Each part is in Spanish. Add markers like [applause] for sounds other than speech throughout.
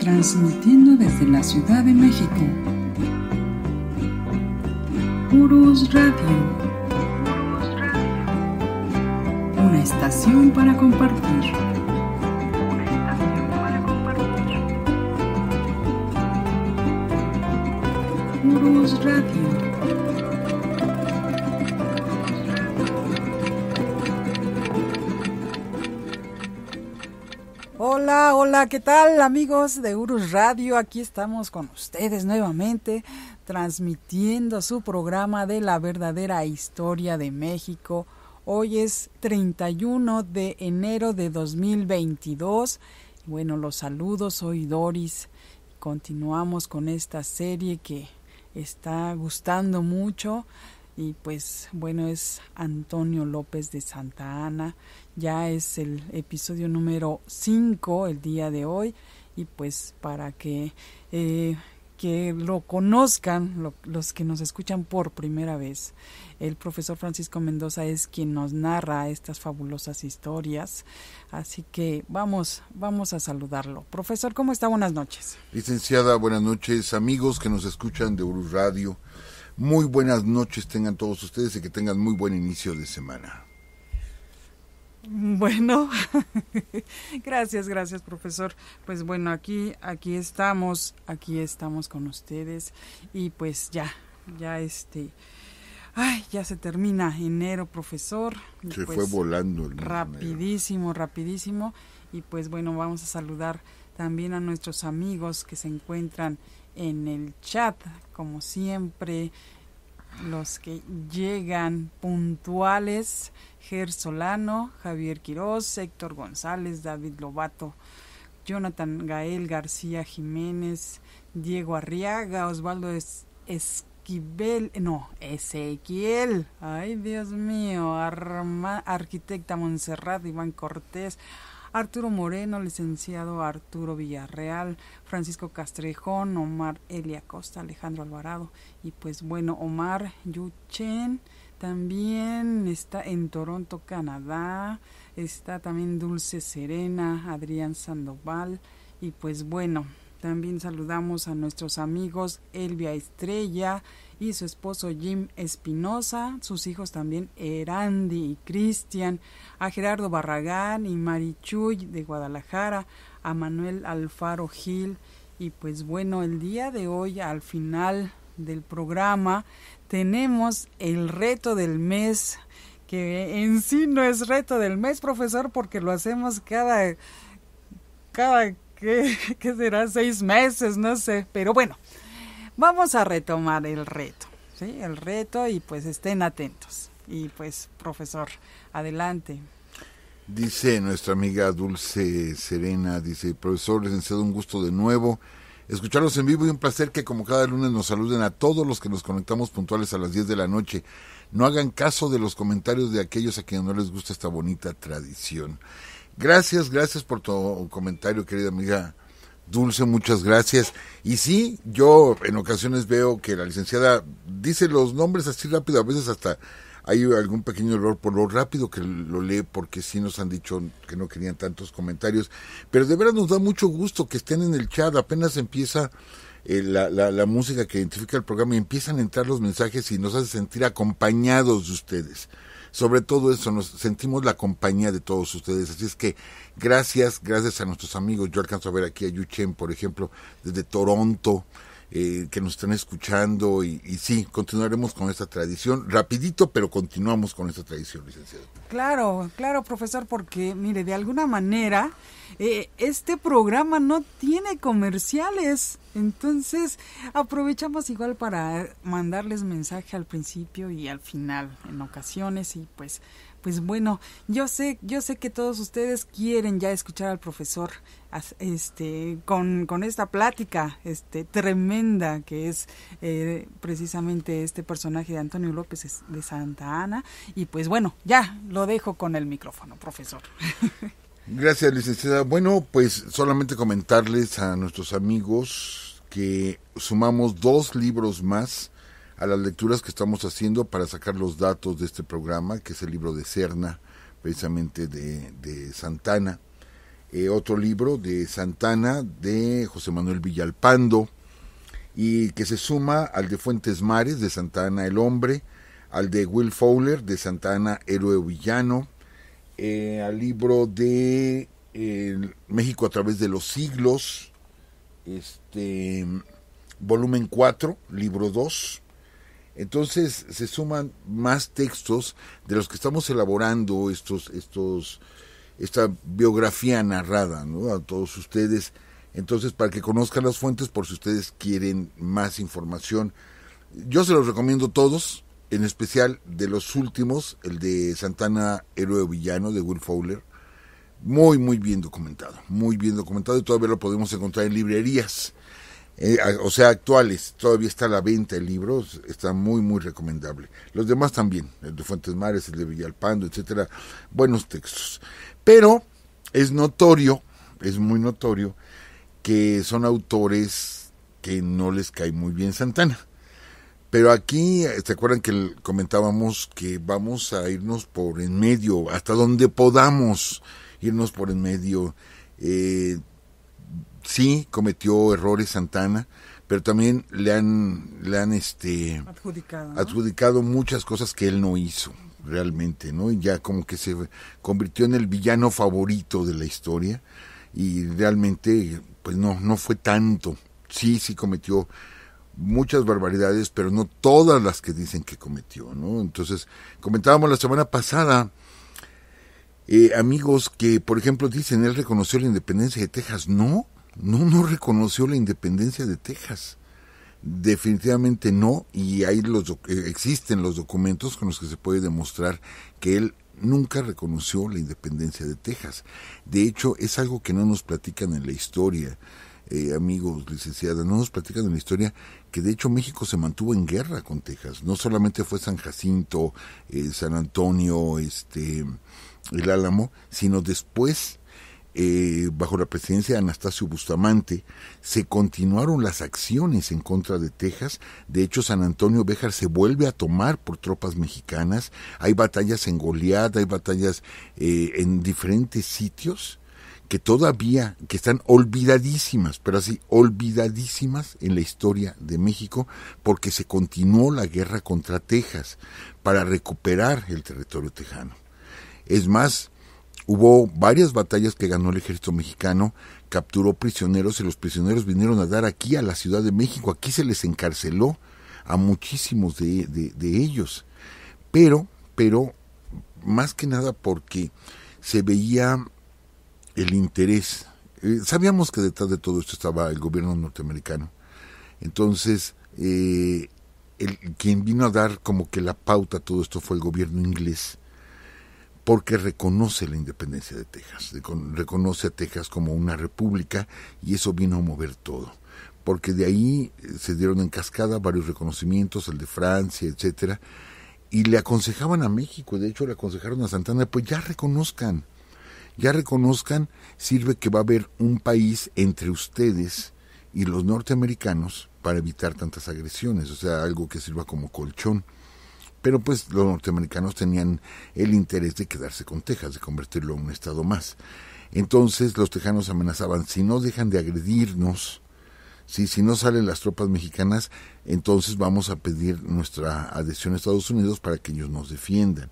transmitiendo desde la Ciudad de México. Urus Radio. Una estación para compartir. Urus Radio. Hola, hola, ¿qué tal amigos de Urus Radio? Aquí estamos con ustedes nuevamente transmitiendo su programa de la verdadera historia de México. Hoy es 31 de enero de 2022. Bueno, los saludos, soy Doris. Continuamos con esta serie que está gustando mucho y pues bueno, es Antonio López de Santa Ana ya es el episodio número 5 el día de hoy y pues para que, eh, que lo conozcan los que nos escuchan por primera vez. El profesor Francisco Mendoza es quien nos narra estas fabulosas historias, así que vamos, vamos a saludarlo. Profesor, ¿cómo está? Buenas noches. Licenciada, buenas noches, amigos que nos escuchan de Urus Radio. Muy buenas noches tengan todos ustedes y que tengan muy buen inicio de semana. Bueno, [laughs] gracias, gracias profesor. Pues bueno, aquí, aquí estamos, aquí estamos con ustedes y pues ya, ya este, ay, ya se termina enero profesor. Se fue pues volando. rapidísimo, rapidísimo. Y pues bueno, vamos a saludar también a nuestros amigos que se encuentran en el chat, como siempre, los que llegan puntuales, Ger Solano, Javier Quiroz, Héctor González, David Lobato, Jonathan Gael García Jiménez, Diego Arriaga, Osvaldo Esquivel, no, Ezequiel, ay Dios mío, Arma, arquitecta Monserrat, Iván Cortés, Arturo Moreno, licenciado Arturo Villarreal, Francisco Castrejón, Omar Elia Costa, Alejandro Alvarado y pues bueno, Omar Yuchen también está en Toronto, Canadá, está también Dulce Serena, Adrián Sandoval y pues bueno, también saludamos a nuestros amigos Elvia Estrella, y su esposo Jim Espinosa, sus hijos también Erandi y Cristian, a Gerardo Barragán y Marichuy de Guadalajara, a Manuel Alfaro Gil y pues bueno, el día de hoy al final del programa tenemos el reto del mes que en sí no es reto del mes, profesor, porque lo hacemos cada cada será seis meses, no sé, pero bueno, Vamos a retomar el reto, ¿sí? El reto y pues estén atentos. Y pues, profesor, adelante. Dice nuestra amiga Dulce Serena, dice, profesor, les enseño un gusto de nuevo. Escucharlos en vivo y un placer que como cada lunes nos saluden a todos los que nos conectamos puntuales a las 10 de la noche. No hagan caso de los comentarios de aquellos a quienes no les gusta esta bonita tradición. Gracias, gracias por tu comentario, querida amiga Dulce, muchas gracias. Y sí, yo en ocasiones veo que la licenciada dice los nombres así rápido, a veces hasta hay algún pequeño error por lo rápido que lo lee, porque sí nos han dicho que no querían tantos comentarios. Pero de veras nos da mucho gusto que estén en el chat, apenas empieza eh, la, la, la, música que identifica el programa y empiezan a entrar los mensajes y nos hace sentir acompañados de ustedes sobre todo eso, nos sentimos la compañía de todos ustedes. Así es que gracias, gracias a nuestros amigos. Yo alcanzo a ver aquí a Yuchen, por ejemplo, desde Toronto. Eh, que nos están escuchando y, y, sí, continuaremos con esta tradición. Rapidito, pero continuamos con esta tradición, licenciado. Claro, claro, profesor, porque mire, de alguna manera eh, este programa no tiene comerciales. Entonces, aprovechamos igual para mandarles mensaje al principio y al final en ocasiones y pues pues bueno, yo sé, yo sé que todos ustedes quieren ya escuchar al profesor este, con, esta plática este, tremenda que es eh, precisamente este personaje de Antonio López de Santa Ana. Y pues bueno, ya lo dejo con el micrófono, profesor. [laughs] Gracias, licenciada. Bueno, pues solamente comentarles a nuestros amigos que sumamos dos libros más a las lecturas que estamos haciendo para sacar los datos de este programa, que es el libro de Cerna, precisamente de, Santana. Eh, otro libro de Santana de José Manuel Villalpando y que se suma al de Fuentes Mares de Santana El Hombre, al de Will Fowler de Santana Héroe Villano, eh, al libro de eh, México a través de los siglos, este volumen 4, libro 2, entonces se suman más textos de los que estamos elaborando estos, estos, esta biografía narrada ¿no? a todos ustedes. Entonces, para que conozcan las fuentes, por si ustedes quieren más información, yo se los recomiendo todos, en especial de los últimos, el de Santana Héroe Villano de Will Fowler. Muy, muy bien documentado, muy bien documentado y todavía lo podemos encontrar en librerías. Eh, o sea, actuales, todavía está la venta de libros, está muy, muy recomendable. Los demás también, el de Fuentes Mares, el de Villalpando, etcétera, buenos textos. Pero es notorio, es muy notorio, que son autores que no les cae muy bien Santana. Pero aquí, ¿se acuerdan que comentábamos que vamos a irnos por en medio, hasta donde podamos irnos por en medio? Eh, sí cometió errores Santana, pero también le han, le han este, adjudicado, muchas cosas que él no hizo realmente, ¿no? Y ya como que se convirtió en el villano favorito de la historia y realmente pues no, no fue tanto. Sí, sí cometió muchas barbaridades, pero no todas las que dicen que cometió, ¿no? Entonces, comentábamos la semana pasada, eh, amigos que, por ejemplo, dicen, él reconoció la independencia de Texas, no, no, no reconoció la independencia de Texas. Definitivamente no, y ahí los eh, existen los documentos con los que se puede demostrar que él nunca reconoció la independencia de Texas. De hecho, es algo que no nos platican en la historia, eh, amigos, licenciadas, no nos platican en la historia que de hecho México se mantuvo en guerra con Texas. No solamente fue San Jacinto, eh, San Antonio, este, el Álamo, sino después eh, bajo la presidencia de Anastasio Bustamante, se continuaron las acciones en contra de Texas. De hecho, San Antonio Béjar se vuelve a tomar por tropas mexicanas. Hay batallas en Goliad, hay batallas eh, en diferentes sitios que todavía, que están olvidadísimas, pero así, olvidadísimas en la historia de México, porque se continuó la guerra contra Texas para recuperar el territorio tejano. Es más, Hubo varias batallas que ganó el ejército mexicano, capturó prisioneros y los prisioneros vinieron a dar aquí a la Ciudad de México, aquí se les encarceló a muchísimos de, ellos. Pero, pero, más que nada porque se veía el interés. Eh, sabíamos que detrás de todo esto estaba el gobierno norteamericano. Entonces, eh, el, quien vino a dar como que la pauta a todo esto fue el gobierno inglés porque reconoce la independencia de Texas, reconoce a Texas como una república y eso vino a mover todo, porque de ahí eh, se dieron en cascada varios reconocimientos, el de Francia, etcétera, y le aconsejaban a México, de hecho le aconsejaron a Santana, pues ya reconozcan, ya reconozcan, sirve que va a haber un país entre ustedes y los norteamericanos para evitar tantas agresiones, o sea, algo que sirva como colchón. Pero pues los norteamericanos tenían el interés de quedarse con Texas, de convertirlo en un estado más. Entonces los tejanos amenazaban, si no dejan de agredirnos, si si no salen las tropas mexicanas, entonces vamos a pedir nuestra adhesión a Estados Unidos para que ellos nos defiendan.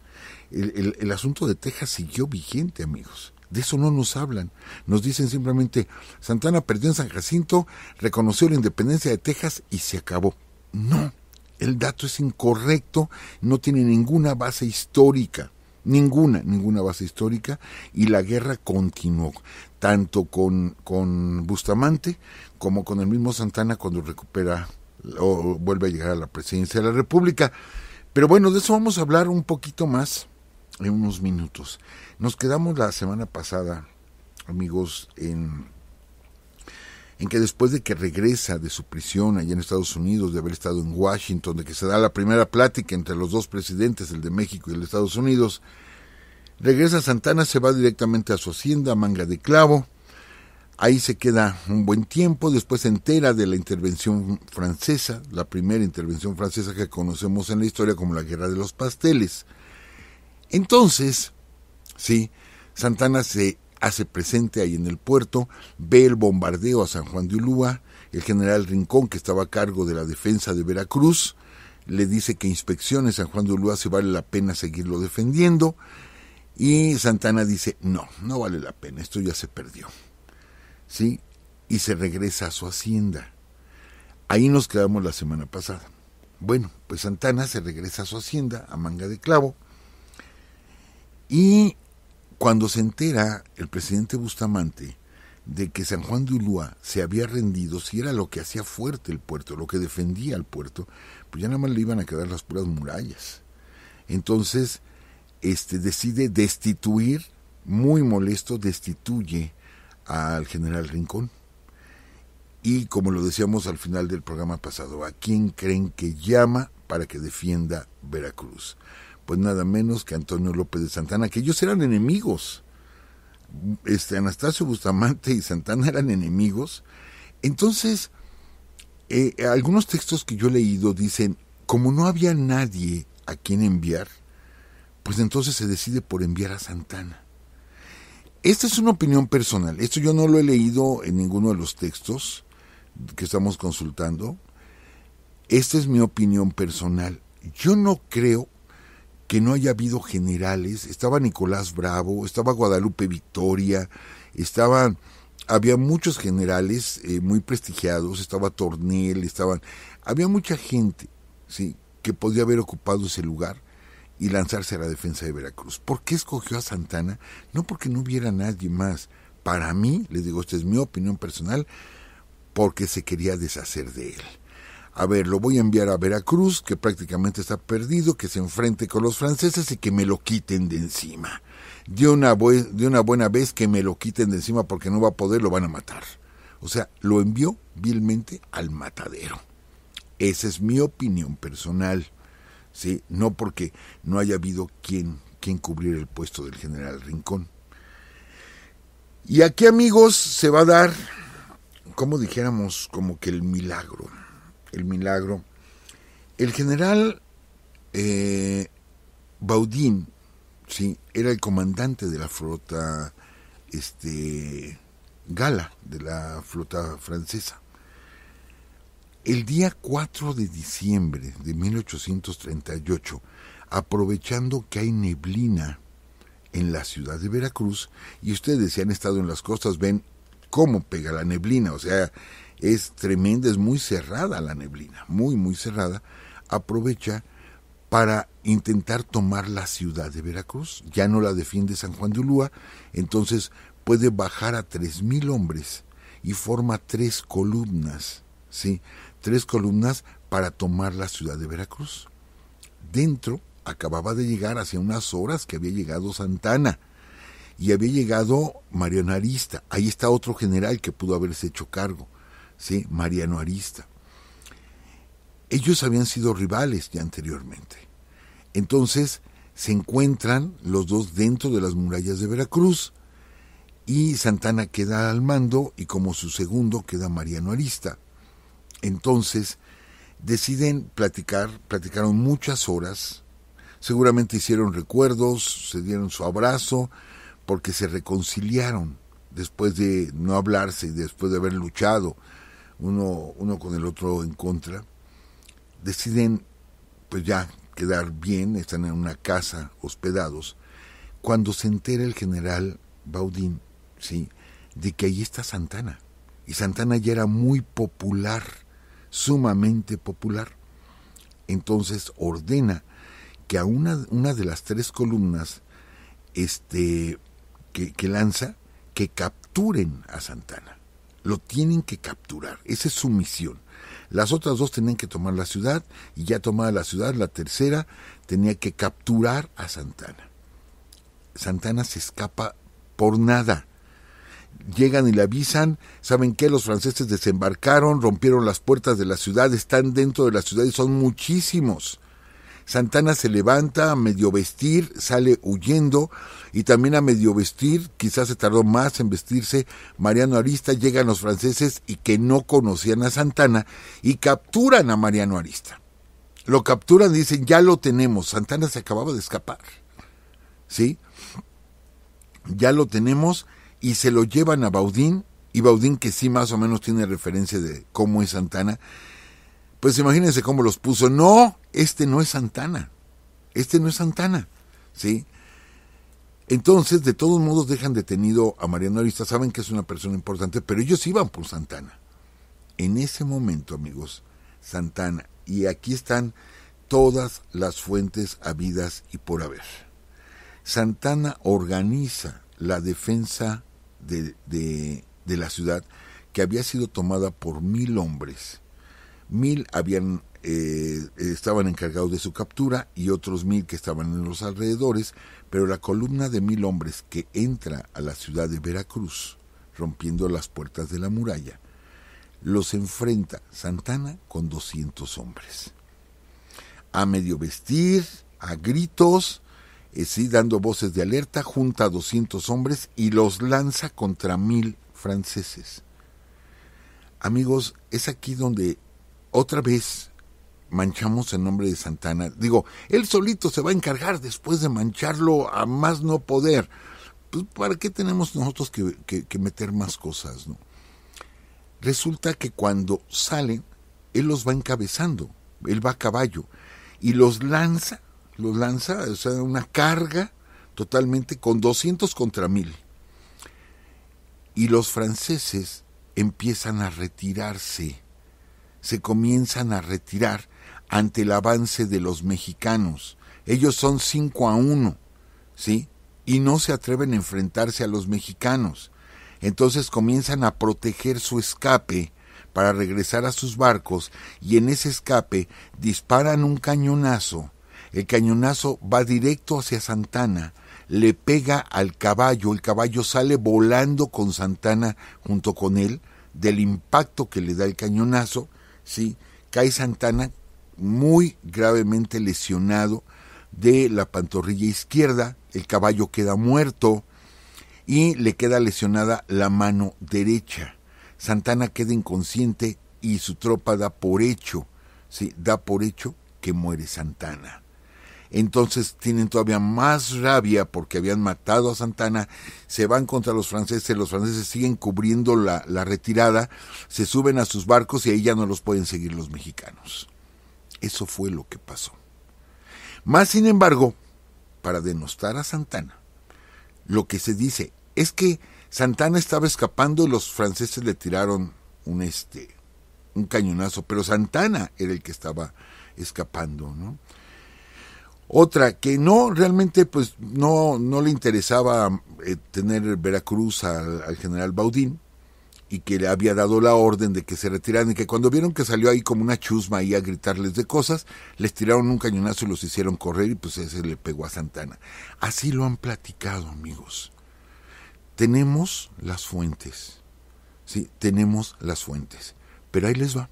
El, el asunto de Texas siguió vigente, amigos. De eso no nos hablan. Nos dicen simplemente, Santana perdió en San Jacinto, reconoció la independencia de Texas y se acabó. No, el dato es incorrecto, no tiene ninguna base histórica, ninguna, ninguna base histórica, y la guerra continuó, tanto con, con Bustamante como con el mismo Santana cuando recupera o vuelve a llegar a la presidencia de la República. Pero bueno, de eso vamos a hablar un poquito más en unos minutos. Nos quedamos la semana pasada, amigos, en en que después de que regresa de su prisión allá en Estados Unidos, de haber estado en Washington, de que se da la primera plática entre los dos presidentes, el de México y el de Estados Unidos, regresa Santana, se va directamente a su hacienda, Manga de Clavo, ahí se queda un buen tiempo, después se entera de la intervención francesa, la primera intervención francesa que conocemos en la historia como la Guerra de los Pasteles. Entonces, sí, Santana se hace presente ahí en el puerto, ve el bombardeo a San Juan de Ulúa, el general Rincón, que estaba a cargo de la defensa de Veracruz, le dice que a San Juan de Ulúa si vale la pena seguirlo defendiendo, y Santana dice, no, no vale la pena, esto ya se perdió. ¿Sí? Y se regresa a su hacienda. Ahí nos quedamos la semana pasada. Bueno, pues Santana se regresa a su hacienda, a Manga de Clavo, y cuando se entera el presidente Bustamante de que San Juan de Ulúa se había rendido, si era lo que hacía fuerte el puerto, lo que defendía el puerto, pues ya nada más le iban a quedar las puras murallas. Entonces, este decide destituir, muy molesto, destituye al general Rincón. Y como lo decíamos al final del programa pasado, ¿a quién creen que llama para que defienda Veracruz? pues nada menos que Antonio López de Santana, que ellos eran enemigos. Este, Anastasio Bustamante y Santana eran enemigos. Entonces, eh, algunos textos que yo he leído dicen, como no había nadie a quien enviar, pues entonces se decide por enviar a Santana. Esta es una opinión personal. Esto yo no lo he leído en ninguno de los textos que estamos consultando. Esta es mi opinión personal. Yo no creo que no haya habido generales. Estaba Nicolás Bravo, estaba Guadalupe Victoria, estaban, había muchos generales eh, muy prestigiados, estaba Tornel, estaban, había mucha gente, sí, que podía haber ocupado ese lugar y lanzarse a la defensa de Veracruz. ¿Por qué escogió a Santana? No porque no hubiera nadie más. Para mí, les digo, esta es mi opinión personal, porque se quería deshacer de él a ver, lo voy a enviar a Veracruz, que prácticamente está perdido, que se enfrente con los franceses y que me lo quiten de encima. De una, de una buena vez que me lo quiten de encima porque no va a poder, lo van a matar. O sea, lo envió vilmente al matadero. Esa es mi opinión personal. ¿sí? No porque no haya habido quien, quien cubrir el puesto del general Rincón. Y aquí, amigos, se va a dar, como dijéramos, como que el milagro el milagro, el general Baudin eh, Baudín, sí, era el comandante de la flota este, gala, de la flota francesa. El día 4 de diciembre de 1838, aprovechando que hay neblina en la ciudad de Veracruz, y ustedes si han estado en las costas ven cómo pega la neblina, o sea, es tremenda, es muy cerrada la neblina, muy, muy cerrada, aprovecha para intentar tomar la ciudad de Veracruz. Ya no la defiende San Juan de Ulúa, entonces puede bajar a tres hombres y forma tres columnas, ¿sí? Tres columnas para tomar la ciudad de Veracruz. Dentro acababa de llegar hace unas horas que había llegado Santana y había llegado Mariano Arista. Ahí está otro general que pudo haberse hecho cargo. ¿sí? Mariano Arista. Ellos habían sido rivales ya anteriormente. Entonces se encuentran los dos dentro de las murallas de Veracruz y Santana queda al mando y como su segundo queda Mariano Arista. Entonces deciden platicar, platicaron muchas horas, seguramente hicieron recuerdos, se dieron su abrazo, porque se reconciliaron después de no hablarse y después de haber luchado uno, con el otro en contra, deciden pues ya quedar bien, están en una casa hospedados, cuando se entera el general Baudín, ¿sí? de que ahí está Santana. Y Santana ya era muy popular, sumamente popular. Entonces ordena que a una, una de las tres columnas este, que lanza, que capturen a Santana. Lo tienen que capturar. Esa es su misión. Las otras dos tenían que tomar la ciudad y ya tomada la ciudad, la tercera tenía que capturar a Santana. Santana se escapa por nada. Llegan y le avisan, saben que los franceses desembarcaron, rompieron las puertas de la ciudad, están dentro de la ciudad y son muchísimos. Santana se levanta a medio vestir, sale huyendo y también a medio vestir, quizás se tardó más en vestirse, Mariano Arista llegan los franceses y que no conocían a Santana y capturan a Mariano Arista. Lo capturan y dicen, ya lo tenemos, Santana se acababa de escapar. ¿Sí? Ya lo tenemos y se lo llevan a Baudín y Baudín que sí más o menos tiene referencia de cómo es Santana, pues imagínense cómo los puso. No, este no es Santana. Este no es Santana. ¿Sí? Entonces, de todos modos, dejan detenido a Mariano Arista. Saben que es una persona importante, pero ellos iban por Santana. En ese momento, amigos, Santana, y aquí están todas las fuentes habidas y por haber. Santana organiza la defensa de, de la ciudad que había sido tomada por mil hombres. Mil habían eh, estaban encargados de su captura y otros mil que estaban en los alrededores, pero la columna de mil hombres que entra a la ciudad de Veracruz, rompiendo las puertas de la muralla, los enfrenta Santana con 200 hombres. A medio vestir, a gritos, eh, dando voces de alerta, junta a 200 hombres y los lanza contra mil franceses. Amigos, es aquí donde otra vez manchamos el nombre de Santana. Digo, él solito se va a encargar después de mancharlo a más no poder. Pues, ¿Para qué tenemos nosotros que, meter más cosas? ¿no? Resulta que cuando salen, él los va encabezando, él va a caballo y los lanza, los lanza, o sea, una carga totalmente con 200 contra 1000. Y los franceses empiezan a retirarse, se comienzan a retirar ante el avance de los mexicanos. Ellos son 5 a 1, ¿sí? Y no se atreven a enfrentarse a los mexicanos. Entonces comienzan a proteger su escape para regresar a sus barcos y en ese escape disparan un cañonazo. El cañonazo va directo hacia Santana, le pega al caballo, el caballo sale volando con Santana junto con él, del impacto que le da el cañonazo, ¿sí? cae Santana muy gravemente lesionado de la pantorrilla izquierda, el caballo queda muerto y le queda lesionada la mano derecha. Santana queda inconsciente y su tropa da por hecho, ¿sí? da por hecho que muere Santana. Entonces tienen todavía más rabia porque habían matado a Santana, se van contra los franceses, los franceses siguen cubriendo la, la retirada, se suben a sus barcos y ahí ya no los pueden seguir los mexicanos. Eso fue lo que pasó. Más sin embargo, para denostar a Santana, lo que se dice es que Santana estaba escapando y los franceses le tiraron un este un cañonazo, pero Santana era el que estaba escapando, ¿no? Otra que no realmente pues no no le interesaba eh, tener Veracruz al, al general Baudín, y que le había dado la orden de que se retiraran y que cuando vieron que salió ahí como una chusma ahí a gritarles de cosas, les tiraron un cañonazo y los hicieron correr y pues ese le pegó a Santana. Así lo han platicado, amigos. Tenemos las fuentes. Sí, tenemos las fuentes. Pero ahí les va.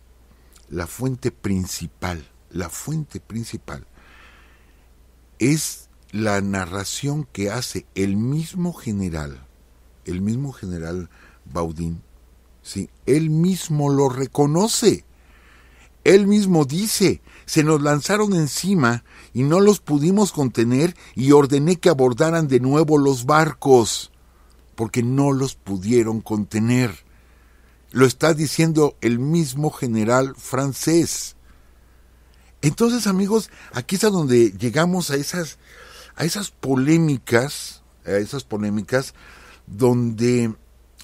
La fuente principal, la fuente principal es la narración que hace el mismo general, el mismo general Baudín ¿sí? Él mismo lo reconoce. Él mismo dice, se nos lanzaron encima y no los pudimos contener y ordené que abordaran de nuevo los barcos, porque no los pudieron contener. Lo está diciendo el mismo general francés. Entonces, amigos, aquí es a donde llegamos a esas, a esas polémicas, a esas polémicas donde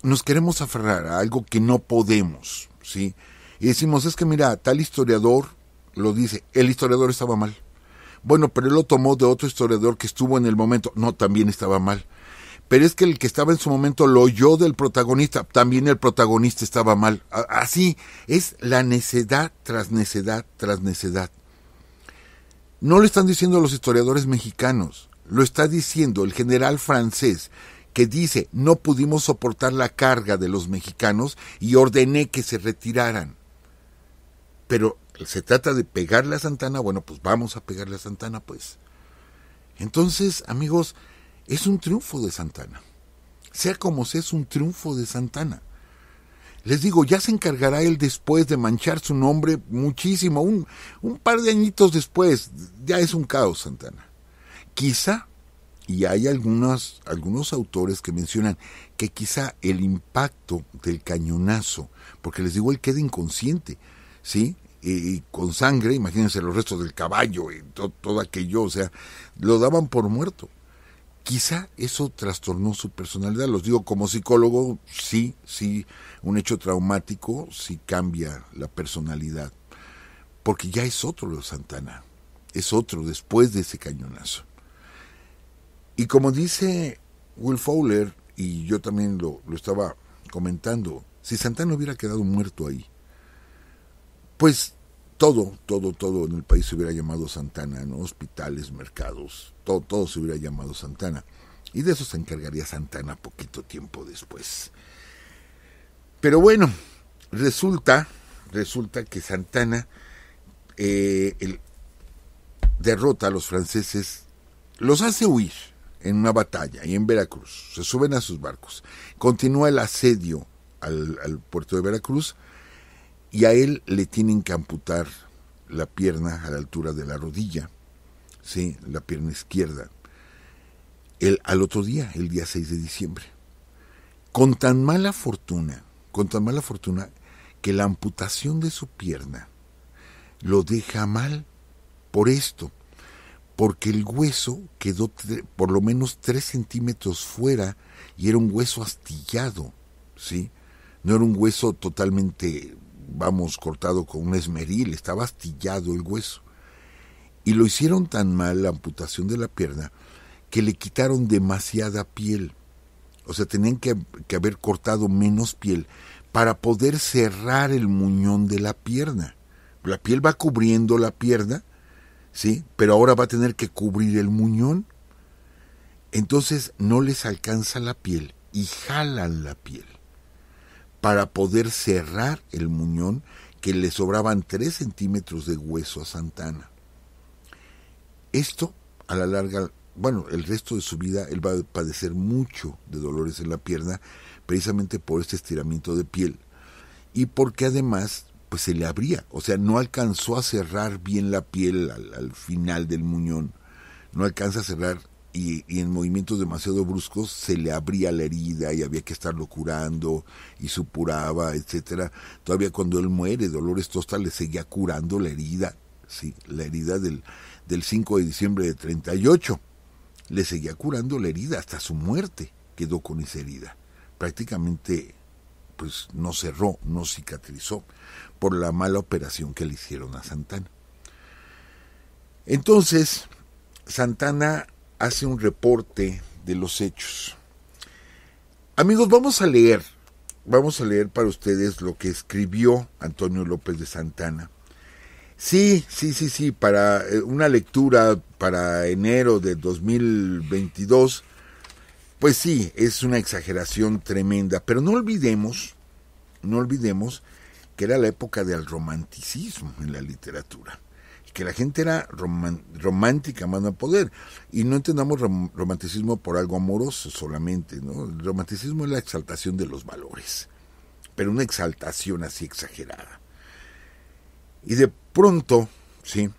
nos queremos aferrar a algo que no podemos, ¿sí? Y decimos, es que mira, tal historiador lo dice, el historiador estaba mal. Bueno, pero él lo tomó de otro historiador que estuvo en el momento, no, también estaba mal. Pero es que el que estaba en su momento lo oyó del protagonista, también el protagonista estaba mal. Así es la necedad tras necedad tras necedad. No lo están diciendo los historiadores mexicanos, lo está diciendo el general francés que dice no pudimos soportar la carga de los mexicanos y ordené que se retiraran. Pero se trata de pegarle a Santana, bueno, pues vamos a pegarle a Santana, pues. Entonces, amigos, es un triunfo de Santana. Sea como sea, es un triunfo de Santana. Les digo, ya se encargará él después de manchar su nombre muchísimo, un, un par de añitos después, ya es un caos Santana. Quizá y hay algunos, algunos autores que mencionan que quizá el impacto del cañonazo, porque les digo, él queda inconsciente, ¿sí? Y, con sangre, imagínense los restos del caballo y todo, todo aquello, o sea, lo daban por muerto. Quizá eso trastornó su personalidad, los digo como psicólogo, sí, sí, un hecho traumático sí cambia la personalidad, porque ya es otro lo de Santana, es otro después de ese cañonazo. Y como dice Will Fowler, y yo también lo, estaba comentando, si Santana hubiera quedado muerto ahí, pues todo, todo, todo en el país se hubiera llamado Santana, Hospitales, mercados, todo, todo se hubiera llamado Santana. Y de eso se encargaría Santana poquito tiempo después. Pero bueno, resulta, resulta que Santana eh, derrota a los franceses, los hace huir en una batalla y en Veracruz. Se suben a sus barcos. Continúa el asedio al, puerto de Veracruz y a él le tienen que amputar la pierna a la altura de la rodilla, ¿sí? la pierna izquierda, el, al otro día, el día 6 de diciembre. Con tan mala fortuna, con tan mala fortuna, que la amputación de su pierna lo deja mal por esto, porque el hueso quedó por lo menos tres centímetros fuera y era un hueso astillado, ¿sí? No era un hueso totalmente, vamos, cortado con un esmeril, estaba astillado el hueso. Y lo hicieron tan mal, la amputación de la pierna, que le quitaron demasiada piel. O sea, tenían que, que haber cortado menos piel para poder cerrar el muñón de la pierna. La piel va cubriendo la pierna, ¿sí? Pero ahora va a tener que cubrir el muñón. Entonces no les alcanza la piel y jalan la piel para poder cerrar el muñón que le sobraban 3 centímetros de hueso a Santana. Esto, a la larga, bueno, el resto de su vida él va a padecer mucho de dolores en la pierna precisamente por este estiramiento de piel y porque además pues se le abría, o sea, no alcanzó a cerrar bien la piel al, final del muñón, no alcanza a cerrar y, en movimientos demasiado bruscos se le abría la herida y había que estarlo curando y supuraba, etcétera. Todavía cuando él muere, Dolores Tosta le seguía curando la herida, sí, la herida del, del 5 de diciembre de 38. Le seguía curando la herida hasta su muerte, quedó con esa herida. Prácticamente pues no cerró, no cicatrizó por la mala operación que le hicieron a Santana. Entonces, Santana hace un reporte de los hechos. Amigos, vamos a leer, vamos a leer para ustedes lo que escribió Antonio López de Santana. Sí, sí, sí, sí, para eh, una lectura para enero de 2022 pues sí, es una exageración tremenda, pero no olvidemos, no olvidemos que era la época del romanticismo en la literatura, que la gente era romántica más a poder, y no entendamos romanticismo por algo amoroso solamente, ¿no? El romanticismo es la exaltación de los valores, pero una exaltación así exagerada. Y de pronto, sí,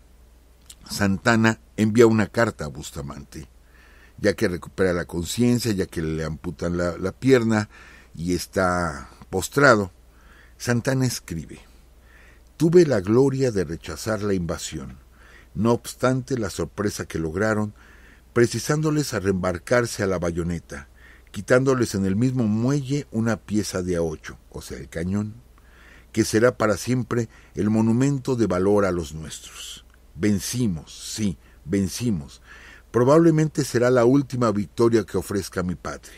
Santana envía una carta a Bustamante ya que recupera la conciencia, ya que le amputan la, pierna y está postrado, Santana escribe, Tuve la gloria de rechazar la invasión, no obstante la sorpresa que lograron, precisándoles a reembarcarse a la bayoneta, quitándoles en el mismo muelle una pieza de A8, o sea, el cañón, que será para siempre el monumento de valor a los nuestros. Vencimos, sí, vencimos, Probablemente será la última victoria que ofrezca mi padre.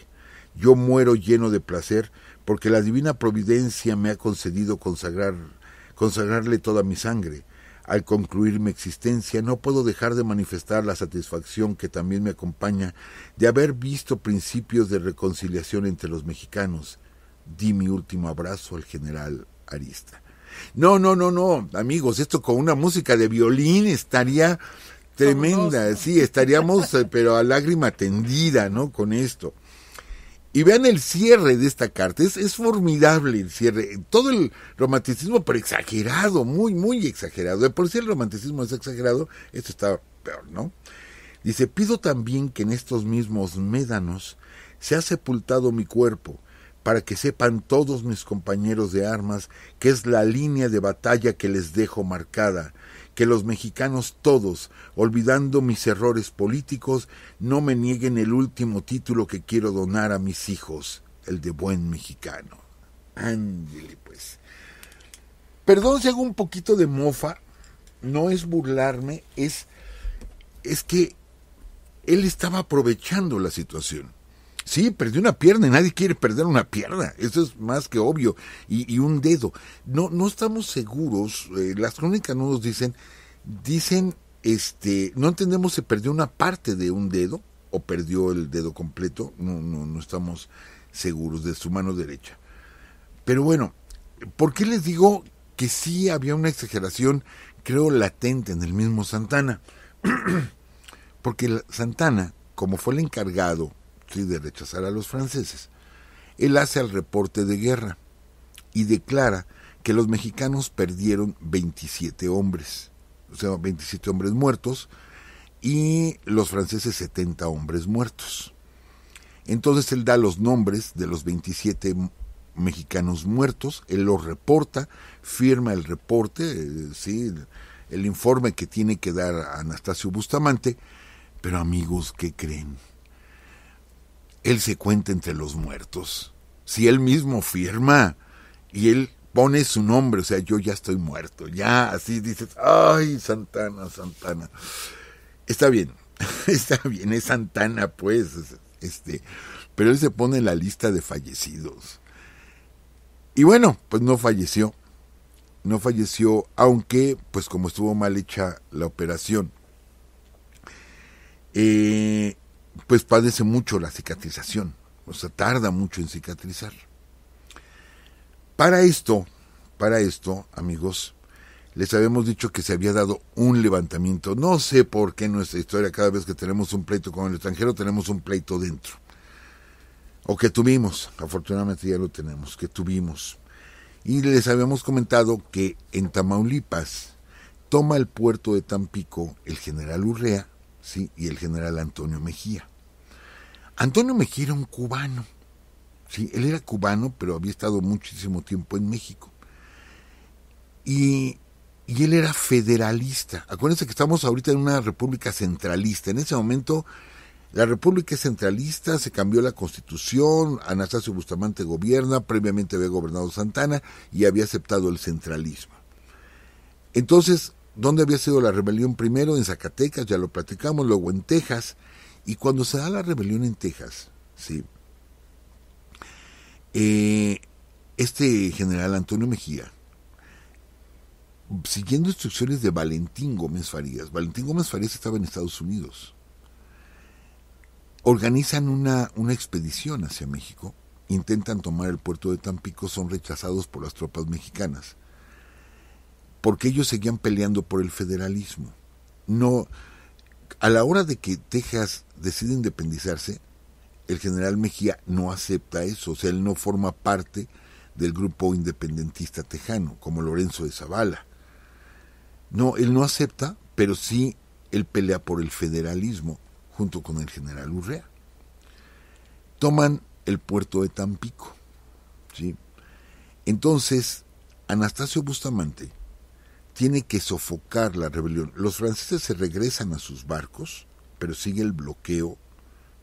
Yo muero lleno de placer porque la divina providencia me ha concedido consagrar, consagrarle toda mi sangre. Al concluir mi existencia no puedo dejar de manifestar la satisfacción que también me acompaña de haber visto principios de reconciliación entre los mexicanos. Di mi último abrazo al general Arista. No, no, no, no, amigos, esto con una música de violín estaría Tremenda, sí, estaríamos, eh, pero a lágrima tendida, ¿no? Con esto. Y vean el cierre de esta carta, es, es formidable el cierre, todo el romanticismo, pero exagerado, muy, muy exagerado. De por sí el romanticismo es exagerado, esto está peor, ¿no? Dice, pido también que en estos mismos médanos se ha sepultado mi cuerpo, para que sepan todos mis compañeros de armas que es la línea de batalla que les dejo marcada, que los mexicanos todos, olvidando mis errores políticos, no me nieguen el último título que quiero donar a mis hijos, el de buen mexicano. Ándele, pues. Perdón si hago un poquito de mofa, no es burlarme, es, es que él estaba aprovechando la situación. Sí, perdió una pierna y nadie quiere perder una pierna. Eso es más que obvio. Y, un dedo. No, no estamos seguros. Eh, las crónicas no nos dicen. Dicen, este, no entendemos si perdió una parte de un dedo o perdió el dedo completo. No, no, no estamos seguros de su mano derecha. Pero bueno, ¿por qué les digo que sí había una exageración, creo, latente en el mismo Santana? [clears throat] Porque Santana, como fue el encargado y de rechazar a los franceses, él hace el reporte de guerra y declara que los mexicanos perdieron 27 hombres, o sea, 27 hombres muertos y los franceses 70 hombres muertos. Entonces él da los nombres de los 27 mexicanos muertos, él los reporta, firma el reporte, eh, el informe que tiene que dar Anastasio Bustamante, pero amigos, ¿qué creen? Él se cuenta entre los muertos. Si Él mismo firma y Él pone su nombre, o sea, yo ya estoy muerto, ya así dices, ay, Santana, Santana. Está bien, [laughs] está bien, es Santana, pues, este, pero Él se pone en la lista de fallecidos. Y bueno, pues no falleció, no falleció, aunque, pues como estuvo mal hecha la operación, eh, pues padece mucho la cicatrización, o sea, tarda mucho en cicatrizar. Para esto, para esto, amigos, les habíamos dicho que se había dado un levantamiento. No sé por qué en nuestra historia cada vez que tenemos un pleito con el extranjero tenemos un pleito dentro. O que tuvimos, afortunadamente ya lo tenemos, que tuvimos. Y les habíamos comentado que en Tamaulipas toma el puerto de Tampico el general Urrea ¿sí? y el general Antonio Mejía. Antonio Mejía era un cubano, ¿sí? él era cubano, pero había estado muchísimo tiempo en México. Y, y él era federalista. Acuérdense que estamos ahorita en una república centralista. En ese momento la República centralista, se cambió la constitución, Anastasio Bustamante gobierna, previamente había gobernado Santana y había aceptado el centralismo. Entonces, ¿Dónde había sido la rebelión primero? En Zacatecas, ya lo platicamos, luego en Texas. Y cuando se da la rebelión en Texas, ¿sí? Eh, este general Antonio Mejía, siguiendo instrucciones de Valentín Gómez Farías, Valentín Gómez Farías estaba en Estados Unidos, organizan una expedición hacia México, intentan tomar el puerto de Tampico, son rechazados por las tropas mexicanas porque ellos seguían peleando por el federalismo. No, a la hora de que Texas decide independizarse, el general Mejía no acepta eso, o sea, él no forma parte del grupo independentista tejano, como Lorenzo de Zavala. No, él no acepta, pero sí él pelea por el federalismo junto con el general Urrea. Toman el puerto de Tampico. ¿sí? Entonces, Anastasio Bustamante tiene que sofocar la rebelión. Los franceses se regresan a sus barcos, pero sigue el bloqueo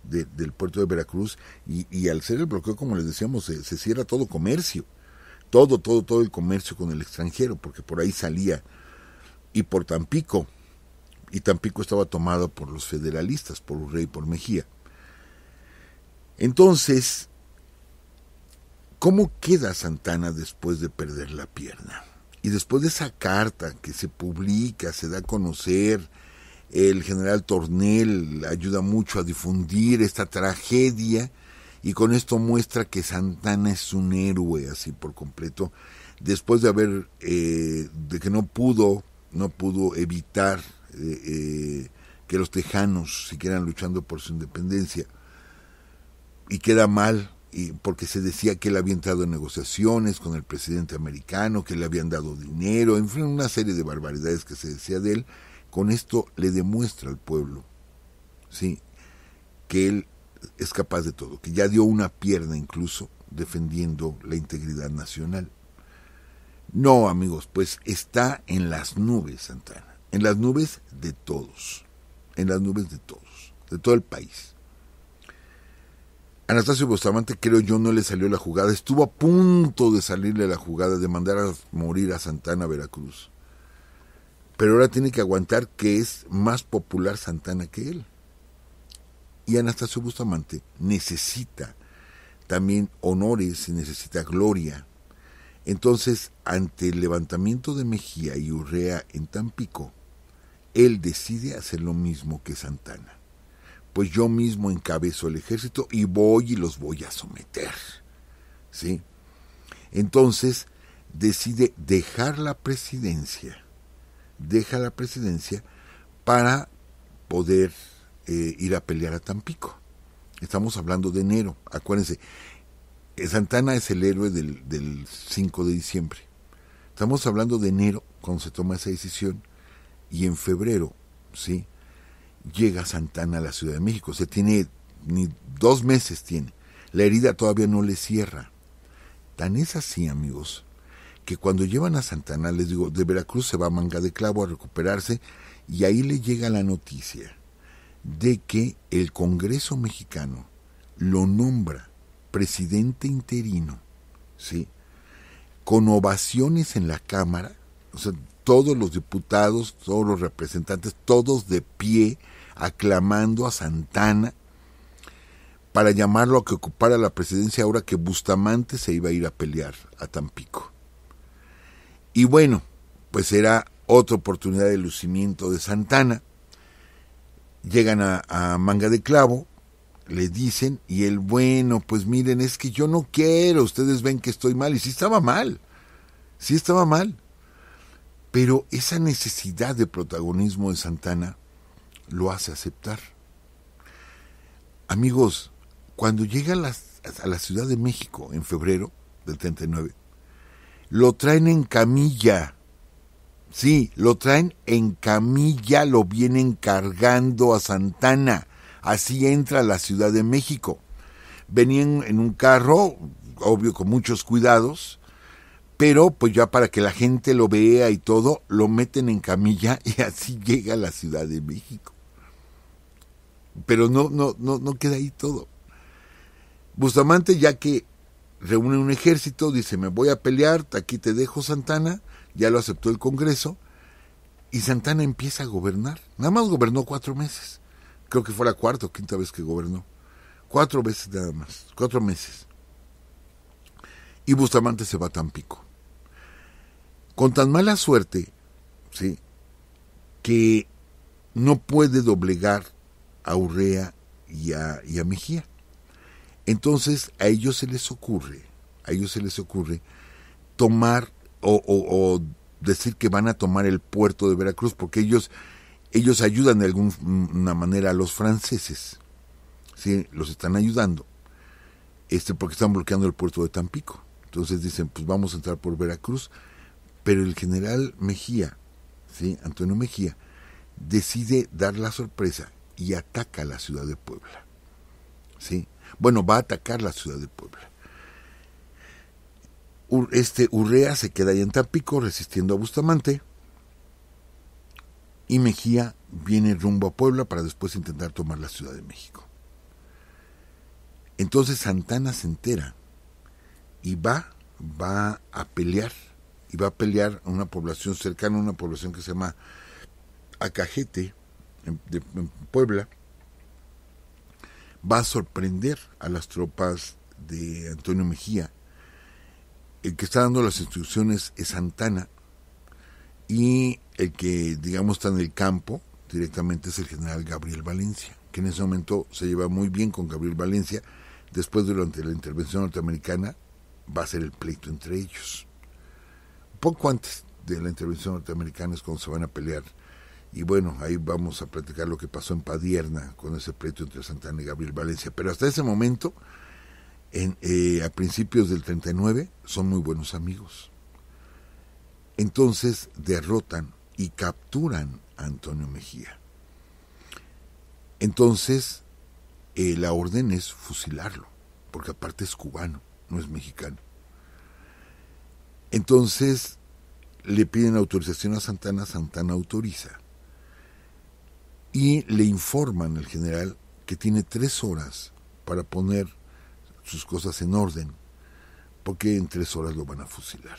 del puerto de Veracruz y, al ser el bloqueo, como les decíamos, se, cierra todo comercio, todo, todo, todo el comercio con el extranjero, porque por ahí salía y por Tampico, y Tampico estaba tomado por los federalistas, por Urrey, por Mejía. Entonces, ¿cómo queda Santana después de perder la pierna? Y después de esa carta que se publica, se da a conocer, el general Tornel ayuda mucho a difundir esta tragedia y con esto muestra que Santana es un héroe así por completo, después de haber, eh, de que no pudo, no pudo evitar eh, eh, que los tejanos siguieran luchando por su independencia y queda mal porque se decía que él había entrado en negociaciones con el presidente americano, que le habían dado dinero, en fin, una serie de barbaridades que se decía de él, con esto le demuestra al pueblo, sí, que él es capaz de todo, que ya dio una pierna incluso defendiendo la integridad nacional. No, amigos, pues está en las nubes, Santana, en las nubes de todos, en las nubes de todos, de todo el país. Anastasio Bustamante creo yo no le salió la jugada, estuvo a punto de salirle la jugada, de mandar a morir a Santana Veracruz. Pero ahora tiene que aguantar que es más popular Santana que él. Y Anastasio Bustamante necesita también honores, necesita gloria. Entonces, ante el levantamiento de Mejía y Urrea en Tampico, él decide hacer lo mismo que Santana pues yo mismo encabezo el ejército y voy y los voy a someter. ¿Sí? Entonces decide dejar la presidencia, deja la presidencia para poder eh, ir a pelear a Tampico. Estamos hablando de enero, acuérdense, eh, Santana es el héroe del, del 5 de diciembre. Estamos hablando de enero cuando se toma esa decisión y en febrero, ¿sí? llega Santana a la Ciudad de México. se tiene ni dos meses tiene. La herida todavía no le cierra. Tan es así, amigos, que cuando llevan a Santana, les digo, de Veracruz se va a Manga de Clavo a recuperarse y ahí le llega la noticia de que el Congreso mexicano lo nombra presidente interino, ¿sí? Con ovaciones en la Cámara, o sea, todos los diputados, todos los representantes, todos de pie, aclamando a Santana para llamarlo a que ocupara la presidencia ahora que Bustamante se iba a ir a pelear a Tampico. Y bueno, pues era otra oportunidad de lucimiento de Santana. Llegan a, Manga de Clavo, le dicen, y él, bueno, pues miren, es que yo no quiero, ustedes ven que estoy mal, y sí estaba mal, sí estaba mal. Pero esa necesidad de protagonismo de Santana lo hace aceptar. Amigos, cuando llega a la, Ciudad de México en febrero del 39, lo traen en camilla. Sí, lo traen en camilla, lo vienen cargando a Santana. Así entra a la Ciudad de México. Venían en un carro, obvio, con muchos cuidados, pero pues ya para que la gente lo vea y todo, lo meten en camilla y así llega a la Ciudad de México. Pero no, no, no, no queda ahí todo. Bustamante, ya que reúne un ejército, dice, me voy a pelear, aquí te dejo Santana, ya lo aceptó el Congreso, y Santana empieza a gobernar. Nada más gobernó cuatro meses. Creo que fue la cuarta o quinta vez que gobernó. Cuatro veces nada más, cuatro meses. Y Bustamante se va a pico Con tan mala suerte, ¿sí? Que no puede doblegar a Urrea y a, y a Mejía. Entonces a ellos se les ocurre, a ellos se les ocurre tomar o, decir que van a tomar el puerto de Veracruz, porque ellos, ellos ayudan de alguna manera a los franceses, ¿sí? los están ayudando, este, porque están bloqueando el puerto de Tampico. Entonces dicen, pues vamos a entrar por Veracruz, pero el general Mejía, ¿sí? Antonio Mejía, decide dar la sorpresa y ataca la ciudad de Puebla. ¿Sí? Bueno, va a atacar la ciudad de Puebla. Este Urrea se queda ahí en Tampico resistiendo a Bustamante y Mejía viene rumbo a Puebla para después intentar tomar la Ciudad de México. Entonces Santana se entera y va, va a pelear, y va a pelear a una población cercana, una población que se llama Acajete, en, de, Puebla, va a sorprender a las tropas de Antonio Mejía. El que está dando las instrucciones es Santana y el que, digamos, está en el campo directamente es el general Gabriel Valencia, que en ese momento se lleva muy bien con Gabriel Valencia. Después, durante la intervención norteamericana, va a ser el pleito entre ellos. Poco antes de la intervención norteamericana es cuando se van a pelear y bueno, ahí vamos a platicar lo que pasó en Padierna con ese pleito entre Santana y Gabriel Valencia. Pero hasta ese momento, eh, a principios del 39, son muy buenos amigos. Entonces derrotan y capturan a Antonio Mejía. Entonces, eh, la orden es fusilarlo, porque aparte es cubano, no es mexicano. Entonces, le piden autorización a Santana, Santana autoriza y le informan al general que tiene tres horas para poner sus cosas en orden, porque en tres horas lo van a fusilar.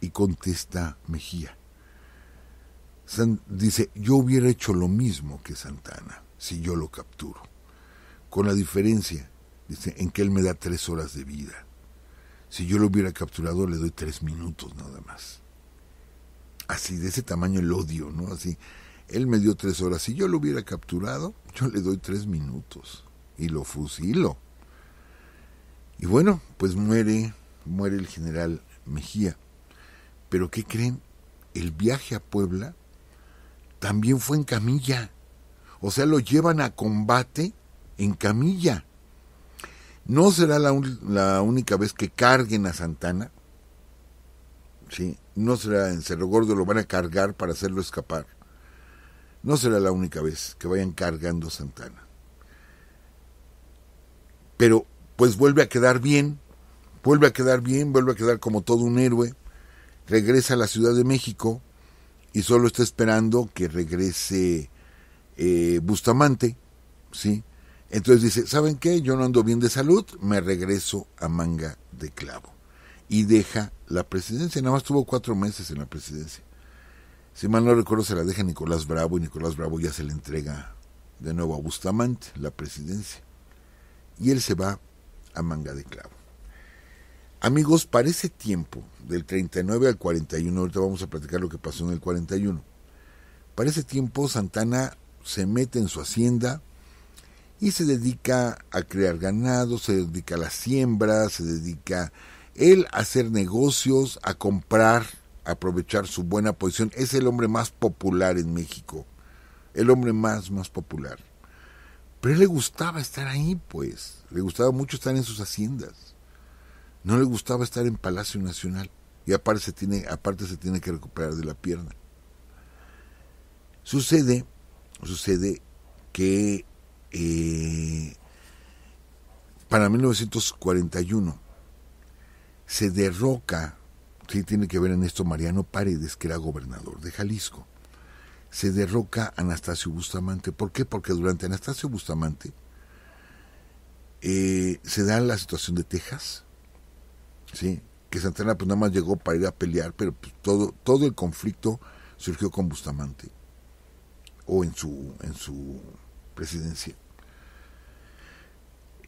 Y contesta Mejía. dice, yo hubiera hecho lo mismo que Santana si yo lo capturo, con la diferencia, dice, en que él me da tres horas de vida. Si yo lo hubiera capturado le doy tres minutos nada más. Así, de ese tamaño el odio, ¿no? Así, él me dio tres horas. Si yo lo hubiera capturado, yo le doy tres minutos y lo fusilo. Y bueno, pues muere, muere el general Mejía. Pero ¿qué creen? El viaje a Puebla también fue en camilla. O sea, lo llevan a combate en camilla. No será la, única vez que carguen a Santana. ¿sí? No será en Cerro Gordo, lo van a cargar para hacerlo escapar no será la única vez que vayan cargando Santana. Pero pues vuelve a quedar bien, vuelve a quedar bien, vuelve a quedar como todo un héroe, regresa a la Ciudad de México y solo está esperando que regrese eh, Bustamante, ¿sí? Entonces dice, ¿saben qué? Yo no ando bien de salud, me regreso a manga de clavo. Y deja la presidencia, nada más tuvo cuatro meses en la presidencia. Si mal no recuerdo, se la deja Nicolás Bravo y Nicolás Bravo ya se le entrega de nuevo a Bustamante la presidencia. Y él se va a manga de clavo. Amigos, para ese tiempo, del 39 al 41, ahorita vamos a platicar lo que pasó en el 41. Para ese tiempo, Santana se mete en su hacienda y se dedica a crear ganado, se dedica a la siembra, se dedica él a hacer negocios, a comprar aprovechar su buena posición. Es el hombre más popular en México. El hombre más, más popular. Pero le gustaba estar ahí, pues. Le gustaba mucho estar en sus haciendas. No le gustaba estar en Palacio Nacional. Y aparte se tiene, aparte se tiene que recuperar de la pierna. Sucede, sucede que eh, para 1941 se derroca sí tiene que ver en esto Mariano Paredes, que era gobernador de Jalisco. Se derroca Anastasio Bustamante. ¿Por qué? Porque durante Anastasio Bustamante eh, se da la situación de Texas, ¿sí? que Santana pues nada más llegó para ir a pelear, pero pues, todo, todo el conflicto surgió con Bustamante o en su, en su presidencia.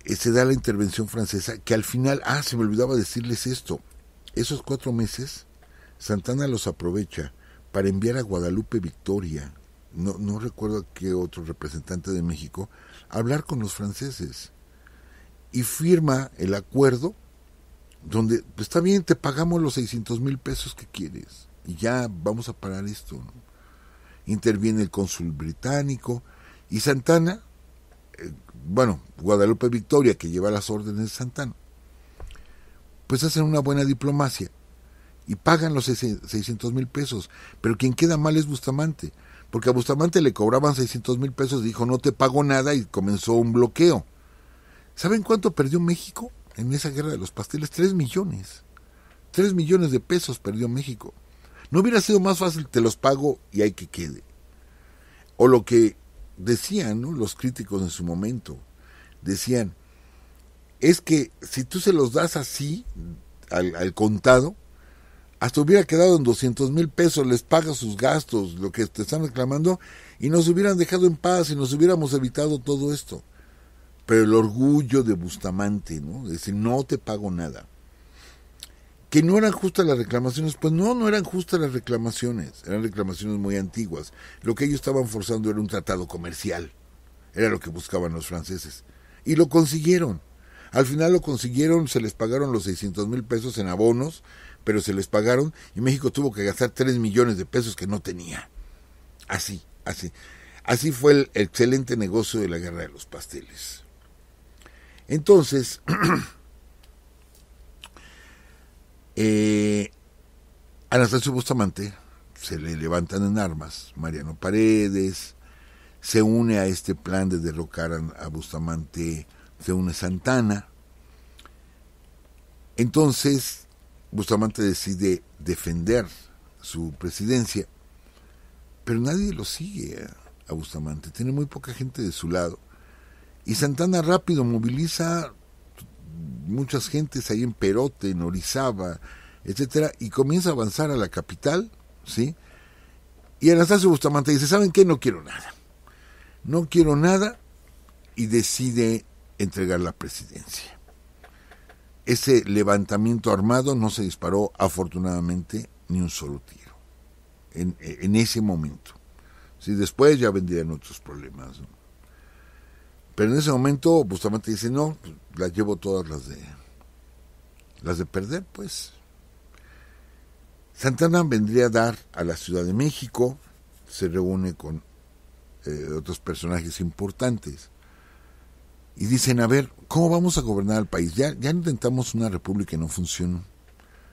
Eh, se da la intervención francesa, que al final, ah, se me olvidaba decirles esto, esos cuatro meses, Santana los aprovecha para enviar a Guadalupe Victoria, no, recuerdo a qué otro representante de México, a hablar con los franceses. Y firma el acuerdo donde, pues, está bien, te pagamos los 600 mil pesos que quieres y ya vamos a parar esto. Interviene el cónsul británico y Santana, eh, bueno, Guadalupe Victoria, que lleva las órdenes de Santana, pues hacen una buena diplomacia y pagan los 600 mil pesos. Pero quien queda mal es Bustamante, porque a Bustamante le cobraban 600 mil pesos, dijo no te pago nada y comenzó un bloqueo. ¿Saben cuánto perdió México en esa guerra de los pasteles? 3 millones. Tres millones de pesos perdió México. No hubiera sido más fácil, te los pago y hay que quede. O lo que decían los críticos en su momento, decían, es que si tú se los das así, al, contado, hasta hubiera quedado en 200 mil pesos, les pagas sus gastos, lo que te están reclamando, y nos hubieran dejado en paz y nos hubiéramos evitado todo esto. Pero el orgullo de Bustamante, ¿no? decir, no te pago nada. Que no eran justas las reclamaciones, pues no, no eran justas las reclamaciones, eran reclamaciones muy antiguas. Lo que ellos estaban forzando era un tratado comercial, era lo que buscaban los franceses. Y lo consiguieron. Al final lo consiguieron, se les pagaron los 600 mil pesos en abonos, pero se les pagaron y México tuvo que gastar 3 millones de pesos que no tenía. Así, así. Así fue el excelente negocio de la guerra de los pasteles. Entonces, [clears throat] eh, Anastasio Bustamante se le levantan en armas, Mariano Paredes se une a este plan de derrocar a, Bustamante se une Santana. Entonces, Bustamante decide defender su presidencia, pero nadie lo sigue a Bustamante, tiene muy poca gente de su lado. Y Santana rápido moviliza muchas gentes ahí en Perote, en Orizaba, etcétera, y comienza a avanzar a la capital, ¿sí? Y Anastasio Bustamante dice, ¿saben qué? No quiero nada. No quiero nada y decide entregar la presidencia. Ese levantamiento armado no se disparó afortunadamente ni un solo tiro en, ese momento. Si después ya vendrían otros problemas. Pero en ese momento Bustamante dice, no, pues, las llevo todas las de las de perder, pues. Santana vendría a dar a la Ciudad de México, se reúne con eh, otros personajes importantes y dicen, a ver, ¿cómo vamos a gobernar al país? Ya, ya intentamos una república que no funcionó,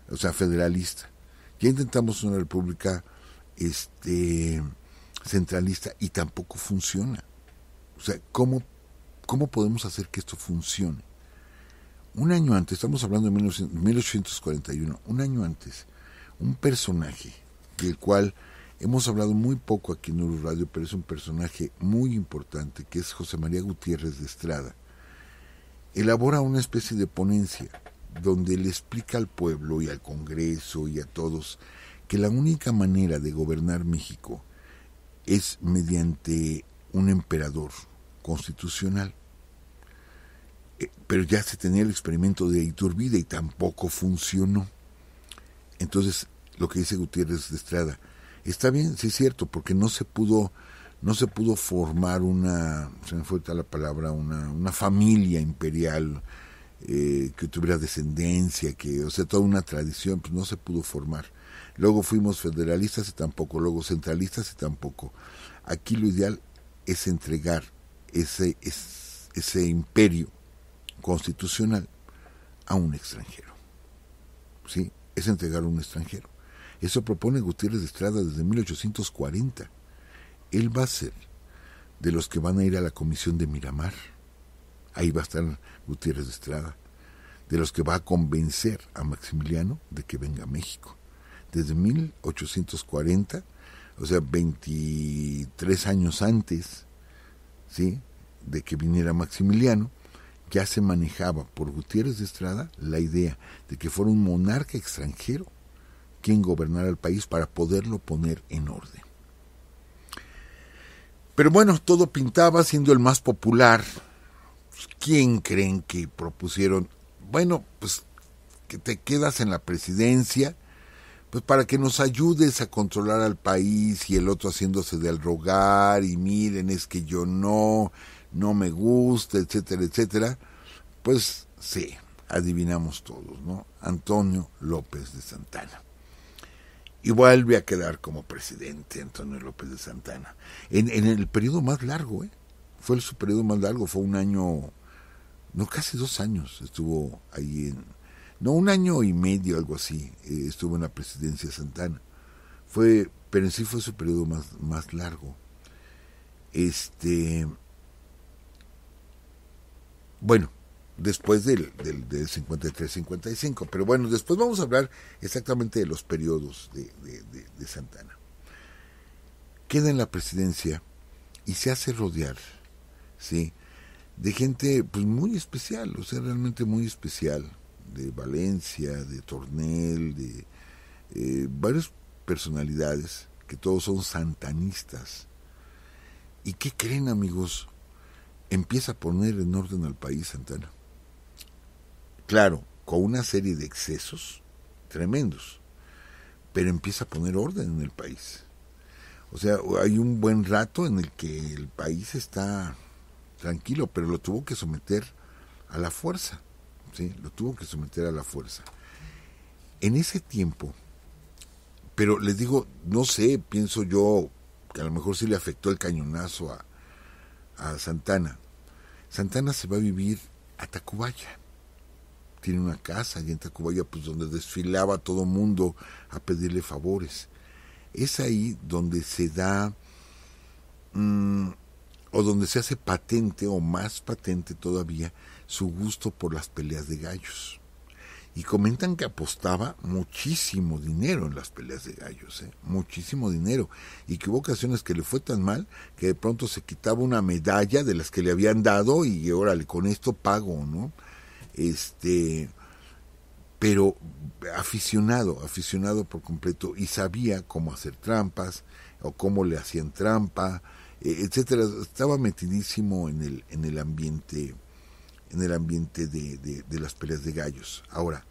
o sea, federalista. Ya intentamos una república este, centralista y tampoco funciona. O sea, ¿cómo, ¿cómo podemos hacer que esto funcione? Un año antes, estamos hablando de 1841, un año antes, un personaje del cual Hemos hablado muy poco aquí en Uru Radio, pero es un personaje muy importante, que es José María Gutiérrez de Estrada. Elabora una especie de ponencia donde le explica al pueblo y al Congreso y a todos que la única manera de gobernar México es mediante un emperador constitucional. Eh, pero ya se tenía el experimento de Iturbide y tampoco funcionó. Entonces, lo que dice Gutiérrez de Estrada, Está bien, sí es cierto, porque no se pudo no se pudo formar una, se me fue la palabra, una, familia imperial eh, que tuviera descendencia, que, o sea, toda una tradición, pues no se pudo formar. Luego fuimos federalistas y tampoco, luego centralistas y tampoco. Aquí lo ideal es entregar ese, ese imperio constitucional a un extranjero. ¿Sí? Es entregar a un extranjero. Eso propone Gutiérrez de Estrada desde 1840. Él va a ser de los que van a ir a la comisión de Miramar. Ahí va a estar Gutiérrez de Estrada, de los que va a convencer a Maximiliano de que venga a México. Desde 1840, o sea, 23 años antes, ¿sí? de que viniera Maximiliano, ya se manejaba por Gutiérrez de Estrada la idea de que fuera un monarca extranjero quién gobernara el país para poderlo poner en orden. Pero bueno, todo pintaba siendo el más popular. Pues, ¿Quién creen que propusieron? Bueno, pues que te quedas en la presidencia, pues para que nos ayudes a controlar al país y el otro haciéndose del rogar y miren, es que yo no, no me gusta, etcétera, etcétera. Pues sí, adivinamos todos, ¿no? Antonio López de Santana y vuelve a quedar como presidente Antonio López de Santana. En, en el periodo más largo, ¿eh? fue el, su periodo más largo, fue un año, no, casi dos años estuvo ahí en, no, un año y medio, algo así, eh, estuvo en la presidencia de Santana. Fue, pero en sí fue su periodo más, más largo. Este, bueno, después del, del, 53-55. Pero bueno, después vamos a hablar exactamente de los periodos de, Santana. Queda en la presidencia y se hace rodear, ¿sí? De gente pues muy especial, o sea, realmente muy especial, de Valencia, de Tornel, de eh, varias personalidades que todos son santanistas. ¿Y qué creen amigos? Empieza a poner en orden al país Santana. Claro, con una serie de excesos tremendos, pero empieza a poner orden en el país. O sea, hay un buen rato en el que el país está tranquilo, pero lo tuvo que someter a la fuerza. Sí, lo tuvo que someter a la fuerza. En ese tiempo, pero les digo, no sé, pienso yo que a lo mejor sí le afectó el cañonazo a Santana. Santana se va a vivir a Tacubaya tiene una casa allí en Tacubaya, pues donde desfilaba todo mundo a pedirle favores. Es ahí donde se da mm, o donde se hace patente o más patente todavía su gusto por las peleas de gallos. Y comentan que apostaba muchísimo dinero en las peleas de gallos, ¿eh? muchísimo dinero. Y que hubo ocasiones que le fue tan mal que de pronto se quitaba una medalla de las que le habían dado y órale, con esto pago, ¿no? este, pero aficionado, aficionado por completo y sabía cómo hacer trampas o cómo le hacían trampa, e, etcétera. Estaba metidísimo en el, en el ambiente, en el ambiente de, de las peleas de gallos. Ahora,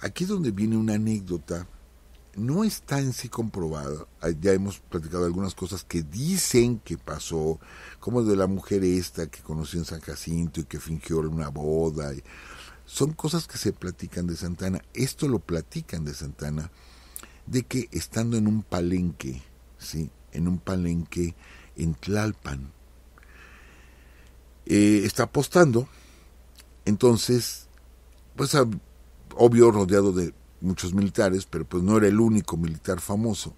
aquí es donde viene una anécdota no está en sí comprobado. Ya hemos platicado algunas cosas que dicen que pasó, como de la mujer esta que conoció en San Jacinto y que fingió una boda. Son cosas que se platican de Santana. Esto lo platican de Santana, de que estando en un palenque, ¿sí? En un palenque en Tlalpan, eh, está apostando. Entonces, pues ah, obvio rodeado de muchos militares, pero pues no era el único militar famoso.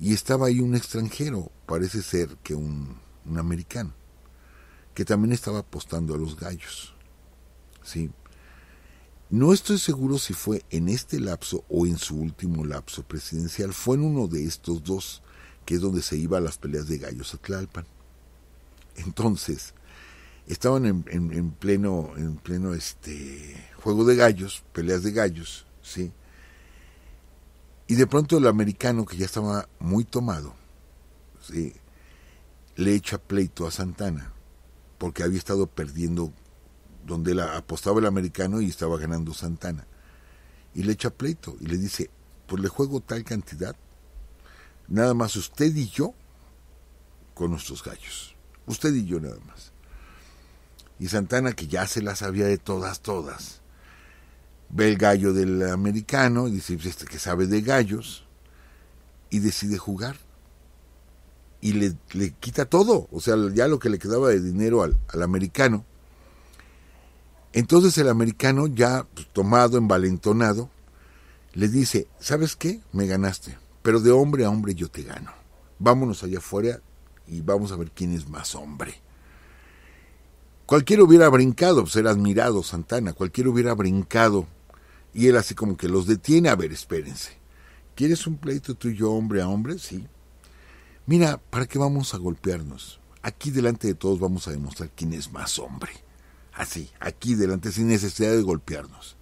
Y estaba ahí un extranjero, parece ser que un, americano, que también estaba apostando a los gallos. ¿Sí? No estoy seguro si fue en este lapso o en su último lapso presidencial, fue en uno de estos dos, que es donde se iba a las peleas de gallos a Tlalpan. Entonces, estaban en, en, pleno, en pleno este, juego de gallos, peleas de gallos, ¿sí? Y de pronto el americano, que ya estaba muy tomado, ¿sí? le echa pleito a Santana, porque había estado perdiendo donde la apostaba el americano y estaba ganando Santana. Y le echa pleito y le dice, pues le juego tal cantidad, nada más usted y yo con nuestros gallos, usted y yo nada más. Y Santana, que ya se las sabía de todas, todas, ve el gallo del americano y dice, pues, este que sabe de gallos, y decide jugar. Y le, quita todo, o sea, ya lo que le quedaba de dinero al, americano. Entonces el americano, ya pues, tomado, envalentonado, le dice, ¿sabes qué? Me ganaste, pero de hombre a hombre yo te gano. Vámonos allá afuera y vamos a ver quién es más hombre. Cualquiera hubiera brincado, ser pues, admirado Santana, cualquiera hubiera brincado. Y él así como que los detiene, a ver, espérense. ¿Quieres un pleito tú y yo, hombre a hombre? Sí. Mira, ¿para qué vamos a golpearnos? Aquí delante de todos vamos a demostrar quién es más hombre. Así, aquí delante, sin necesidad de golpearnos.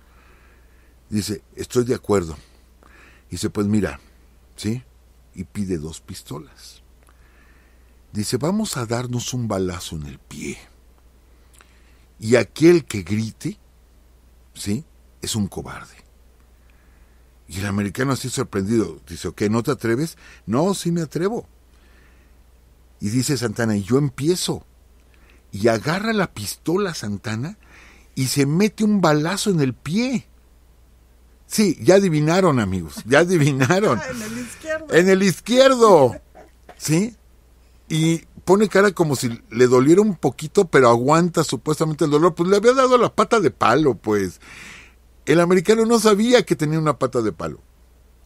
Dice, estoy de acuerdo. Dice, pues mira, ¿sí? Y pide dos pistolas. Dice, vamos a darnos un balazo en el pie. Y aquel que grite, ¿sí? Es un cobarde. Y el americano así sorprendido dice, ok, ¿no te atreves? No, sí me atrevo. Y dice Santana, y yo empiezo. Y agarra la pistola Santana y se mete un balazo en el pie. Sí, ya adivinaron, amigos, ya adivinaron. [laughs] en el izquierdo. En el izquierdo. ¿Sí? Y pone cara como si le doliera un poquito, pero aguanta supuestamente el dolor. Pues le había dado la pata de palo, pues. El americano no sabía que tenía una pata de palo.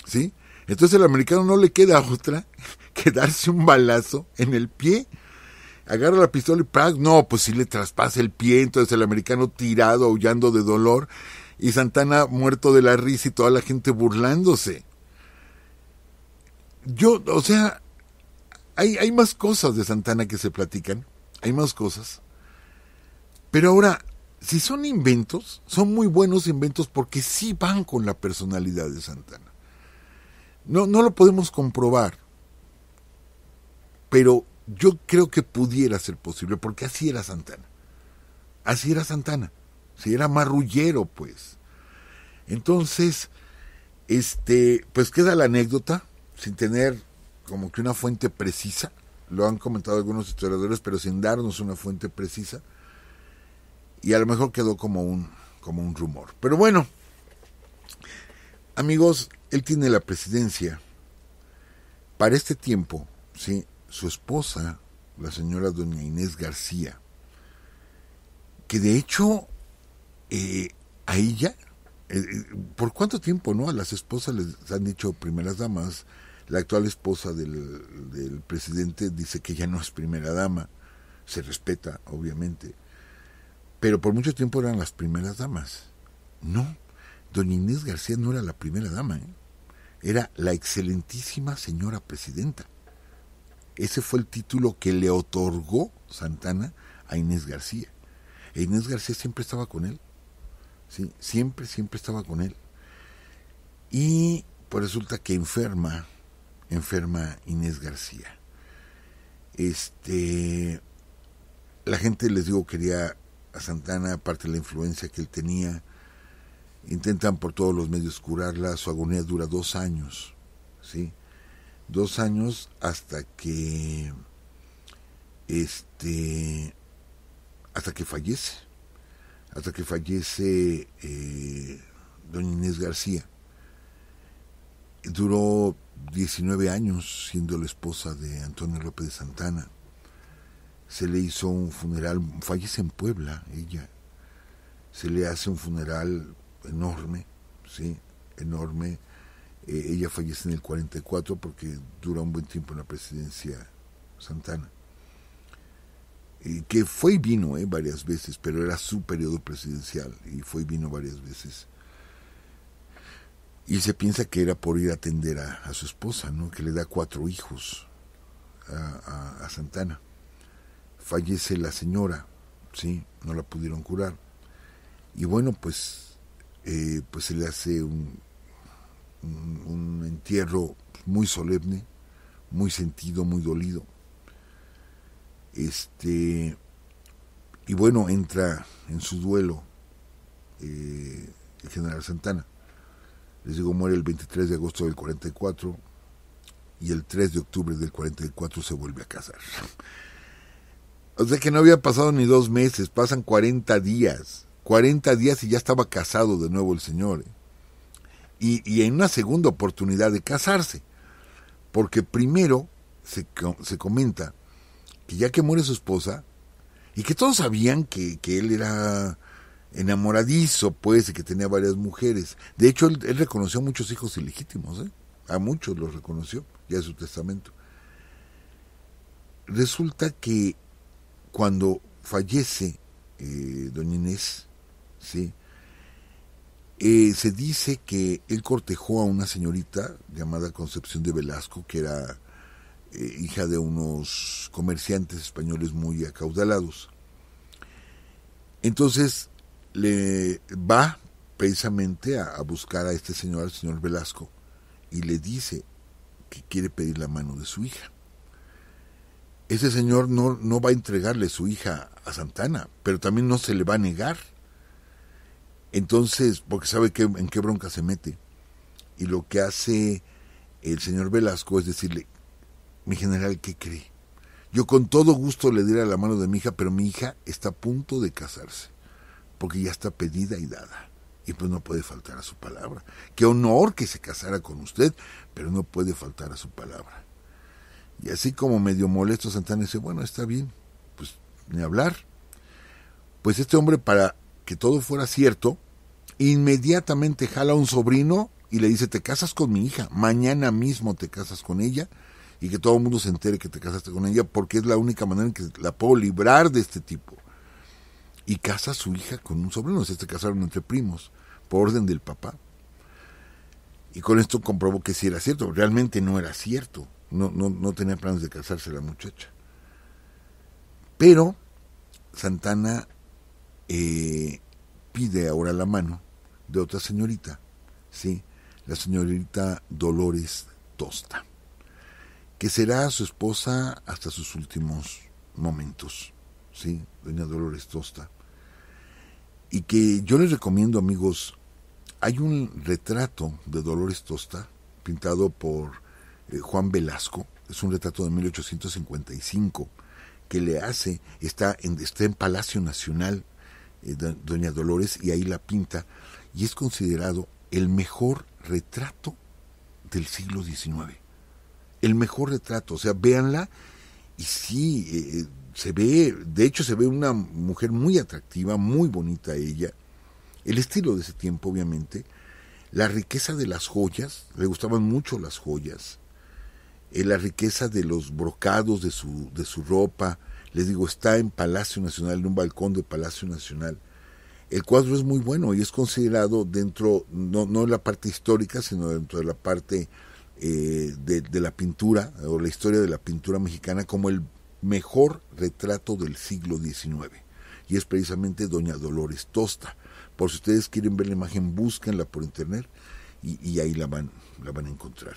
¿Sí? Entonces el americano no le queda [laughs] otra que darse un balazo en el pie. Agarra la pistola y No, pues si le traspasa el pie. Entonces el americano tirado, aullando de dolor. Y Santana muerto de la risa y toda la gente burlándose. Yo, o sea, hay, más cosas de Santana que se platican, hay más cosas. Pero ahora, si son inventos, son muy buenos inventos porque sí van con la personalidad de Santana. No, no lo podemos comprobar, pero yo creo que pudiera ser posible porque así era Santana. Así era Santana. Si era marrullero, pues. Entonces, este, pues queda la anécdota, sin tener como que una fuente precisa, lo han comentado algunos historiadores, pero sin darnos una fuente precisa, y a lo mejor quedó como un, como un rumor. Pero bueno, amigos, él tiene la presidencia. Para este tiempo, ¿sí? su esposa, la señora doña Inés García, que de hecho eh, a ella, eh, eh, ¿por cuánto tiempo no? A las esposas les han dicho primeras damas, la actual esposa del, presidente dice que ya no es primera dama, se respeta, obviamente, pero por mucho tiempo eran las primeras damas. No, doña Inés García no era la primera dama, ¿eh? era la excelentísima señora presidenta. Ese fue el título que le otorgó Santana a Inés García. E Inés García siempre estaba con él. Sí, siempre, siempre estaba con él. Y pues resulta que enferma enferma Inés García. Este, la gente, les digo, quería a Santana, aparte de la influencia que él tenía. Intentan por todos los medios curarla. Su agonía dura dos años, ¿sí? Dos años hasta que. Este. Hasta que fallece. Hasta que fallece don eh, Doña Inés García. Duró 19 años siendo la esposa de Antonio López de Santana. Se le hizo un funeral, fallece en Puebla ella. Se le hace un funeral enorme, ¿sí? Enorme. Eh, ella fallece en el 44 porque dura un buen tiempo en la presidencia Santana. Y que fue y vino eh, varias veces, pero era su periodo presidencial y fue y vino varias veces. Y se piensa que era por ir a atender a, su esposa, ¿no? que le da cuatro hijos a, Santana. Fallece la señora, ¿sí? no la pudieron curar. Y bueno, pues, eh, pues se le hace un, un, entierro muy solemne, muy sentido, muy dolido. Este, y bueno, entra en su duelo eh, el general Santana. Les digo, muere el 23 de agosto del 44 y el 3 de octubre del 44 se vuelve a casar. O sea que no había pasado ni dos meses, pasan 40 días. 40 días y ya estaba casado de nuevo el señor. ¿eh? Y, y en una segunda oportunidad de casarse. Porque primero se, se, comenta que ya que muere su esposa, y que todos sabían que él era enamoradizo, pues, y que tenía varias mujeres. De hecho, él, reconoció a muchos hijos ilegítimos, ¿eh? a muchos los reconoció, ya en su testamento. Resulta que cuando fallece eh, doña Inés, ¿sí? Eh, se dice que él cortejó a una señorita llamada Concepción de Velasco, que era eh, hija de unos comerciantes españoles muy acaudalados. Entonces, le va precisamente a, buscar a este señor, al señor Velasco, y le dice que quiere pedir la mano de su hija. Ese señor no, no va a entregarle su hija a Santana, pero también no se le va a negar. Entonces, porque sabe que, en qué bronca se mete. Y lo que hace el señor Velasco es decirle, mi general, ¿qué cree? Yo con todo gusto le diera la mano de mi hija, pero mi hija está a punto de casarse porque ya está pedida y dada. Y pues no puede faltar a su palabra. Qué honor que se casara con usted, pero no puede faltar a su palabra. Y así como medio molesto Santana dice, bueno, está bien, pues ni hablar. Pues este hombre, para que todo fuera cierto, inmediatamente jala a un sobrino y le dice, te casas con mi hija, mañana mismo te casas con ella y que todo el mundo se entere que te casaste con ella porque es la única manera en que la puedo librar de este tipo y casa a su hija con un sobrino, se este casaron entre primos, por orden del papá. Y con esto comprobó que sí era cierto, realmente no era cierto, no, no, no tenía planes de casarse la muchacha. Pero Santana eh, pide ahora la mano de otra señorita, ¿sí? la señorita Dolores Tosta, que será su esposa hasta sus últimos momentos, ¿sí? doña Dolores Tosta y que yo les recomiendo amigos, hay un retrato de Dolores Tosta pintado por eh, Juan Velasco, es un retrato de 1855 que le hace, está en, está en Palacio Nacional eh, Doña Dolores y ahí la pinta y es considerado el mejor retrato del siglo XIX. El mejor retrato, o sea, véanla y sí, eh, se ve, de hecho se ve una mujer muy atractiva, muy bonita ella, el estilo de ese tiempo obviamente, la riqueza de las joyas, le gustaban mucho las joyas, eh, la riqueza de los brocados de su, de su ropa, les digo, está en Palacio Nacional, en un balcón de Palacio Nacional. El cuadro es muy bueno y es considerado dentro, no, no en la parte histórica, sino dentro de la parte eh, de, de, la pintura o la historia de la pintura mexicana como el mejor retrato del siglo XIX. Y es precisamente Doña Dolores Tosta. Por si ustedes quieren ver la imagen, búsquenla por internet y, ahí la van, la van a encontrar.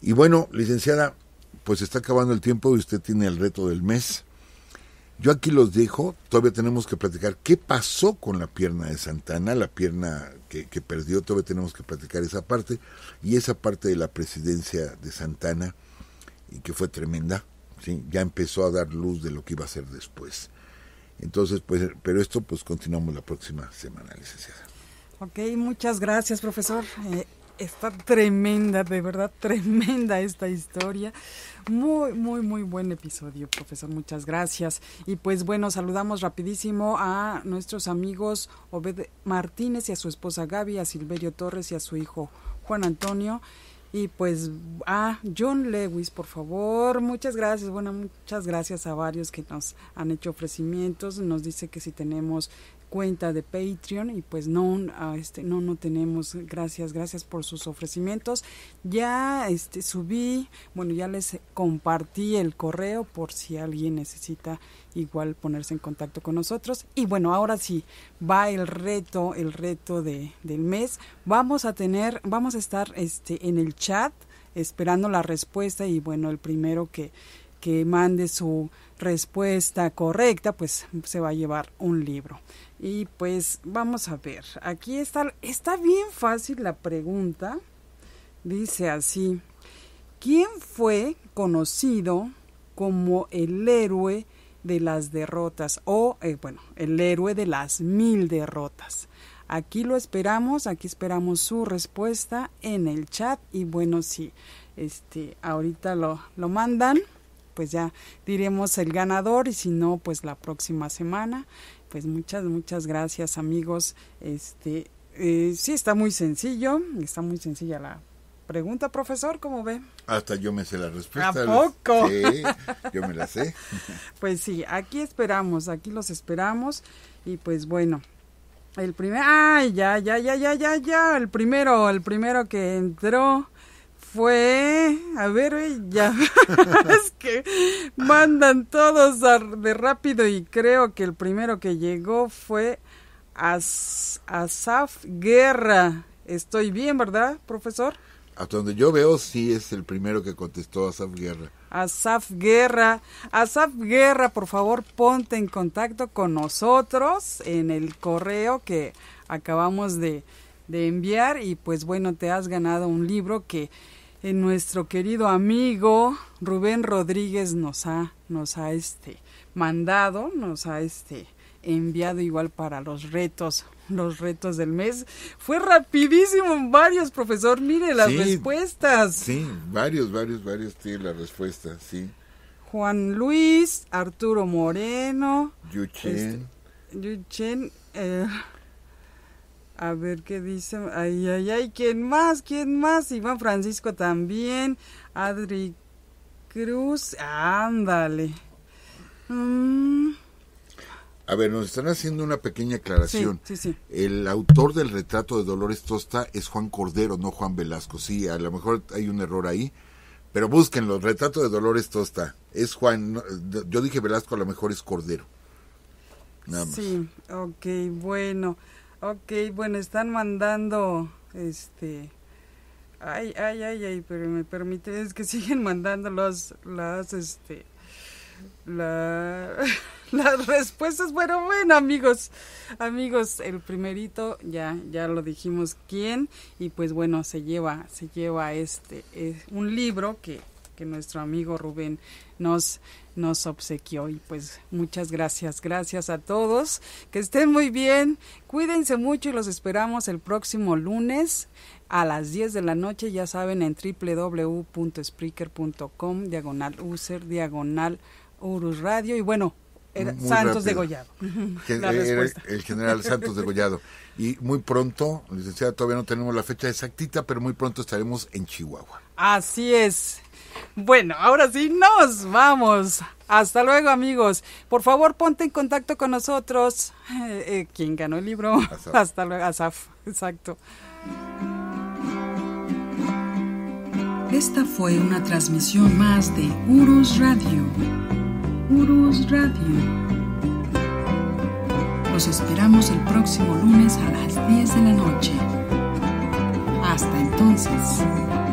Y bueno, licenciada, pues está acabando el tiempo y usted tiene el reto del mes. Yo aquí los dejo, todavía tenemos que platicar qué pasó con la pierna de Santana, la pierna que, que, perdió, todavía tenemos que platicar esa parte y esa parte de la presidencia de Santana y que fue tremenda ya empezó a dar luz de lo que iba a ser después. Entonces, pues, pero esto pues continuamos la próxima semana, licenciada. Ok, muchas gracias, profesor. Eh, está tremenda, de verdad, tremenda esta historia. Muy, muy, muy buen episodio, profesor. Muchas gracias. Y pues bueno, saludamos rapidísimo a nuestros amigos Obed Martínez y a su esposa Gaby, a Silverio Torres y a su hijo Juan Antonio. Y pues, a ah, John Lewis, por favor, muchas gracias. Bueno, muchas gracias a varios que nos han hecho ofrecimientos. Nos dice que si tenemos cuenta de Patreon y pues no ah, este no no tenemos gracias gracias por sus ofrecimientos ya este subí bueno ya les compartí el correo por si alguien necesita igual ponerse en contacto con nosotros y bueno ahora sí va el reto el reto de, del mes vamos a tener vamos a estar este en el chat esperando la respuesta y bueno el primero que que mande su respuesta correcta, pues se va a llevar un libro. Y pues vamos a ver, aquí está, está bien fácil la pregunta. Dice así, ¿quién fue conocido como el héroe de las derrotas o, eh, bueno, el héroe de las mil derrotas? Aquí lo esperamos, aquí esperamos su respuesta en el chat y bueno, si este, ahorita lo, lo mandan, pues ya diremos el ganador y si no, pues la próxima semana. Pues muchas, muchas gracias amigos. Este, eh, sí, está muy sencillo, está muy sencilla la pregunta, profesor, ¿cómo ve? Hasta yo me sé la respuesta. tampoco yo me la sé. [laughs] pues sí, aquí esperamos, aquí los esperamos y pues bueno, el primer, ay, ya, ya, ya, ya, ya, ya, el primero, el primero que entró fue, a ver, ya [laughs] es que mandan todos de rápido y creo que el primero que llegó fue Asaf Guerra. Estoy bien, ¿verdad, profesor? Hasta donde yo veo, sí es el primero que contestó Asaf Guerra. Asaf Guerra. Asaf Guerra, por favor, ponte en contacto con nosotros en el correo que acabamos de enviar y pues bueno, te has ganado un libro que en eh, nuestro querido amigo Rubén Rodríguez nos ha, nos ha este, mandado, nos ha este, enviado igual para los retos los retos del mes. Fue rapidísimo, varios, profesor. Mire las respuestas. Sí, varios, varios, varios tiene las respuestas, sí. Juan Luis, Arturo Moreno, Yuchen. Este, Yuchen, eh, a ver qué dice. Ay, ay, ay, ¿quién más? ¿Quién más? Iván Francisco también. Adri Cruz. Ándale. Mm. A ver, nos están haciendo una pequeña aclaración. Sí, sí, El autor del retrato de Dolores Tosta es Juan Cordero, no Juan Velasco. Sí, a lo mejor hay un error ahí, pero búsquenlo. Retrato de Dolores Tosta es Juan. Yo dije Velasco, a lo mejor es Cordero. Sí, ok, bueno. Ok, bueno, están mandando, este, ay, ay, ay, ay, pero me permiten es que [laughs] siguen mandando las, las, este, la, [laughs] las respuestas. Bueno, bueno, amigos, amigos, el primerito ya, ya lo dijimos quién y pues bueno, se lleva, se lleva este, eh, un libro que, que nuestro amigo Rubén nos, nos obsequió. Y pues muchas gracias, gracias a todos. Que estén muy bien, cuídense mucho y los esperamos el próximo lunes a las 10 de la noche, ya saben, en www.spreaker.com, diagonal user, diagonal Urus Radio. Y bueno, Santos de [laughs] el, el general Santos de Degollado. Y muy pronto, licenciada, todavía no tenemos la fecha exactita, pero muy pronto estaremos en Chihuahua. Así es. Bueno, ahora sí nos vamos. Hasta luego amigos. Por favor ponte en contacto con nosotros. Eh, eh, ¿Quién ganó el libro? [laughs] Hasta luego, Asaf, exacto. Esta fue una transmisión más de Urus Radio. Urus Radio. Los esperamos el próximo lunes a las 10 de la noche. Hasta entonces.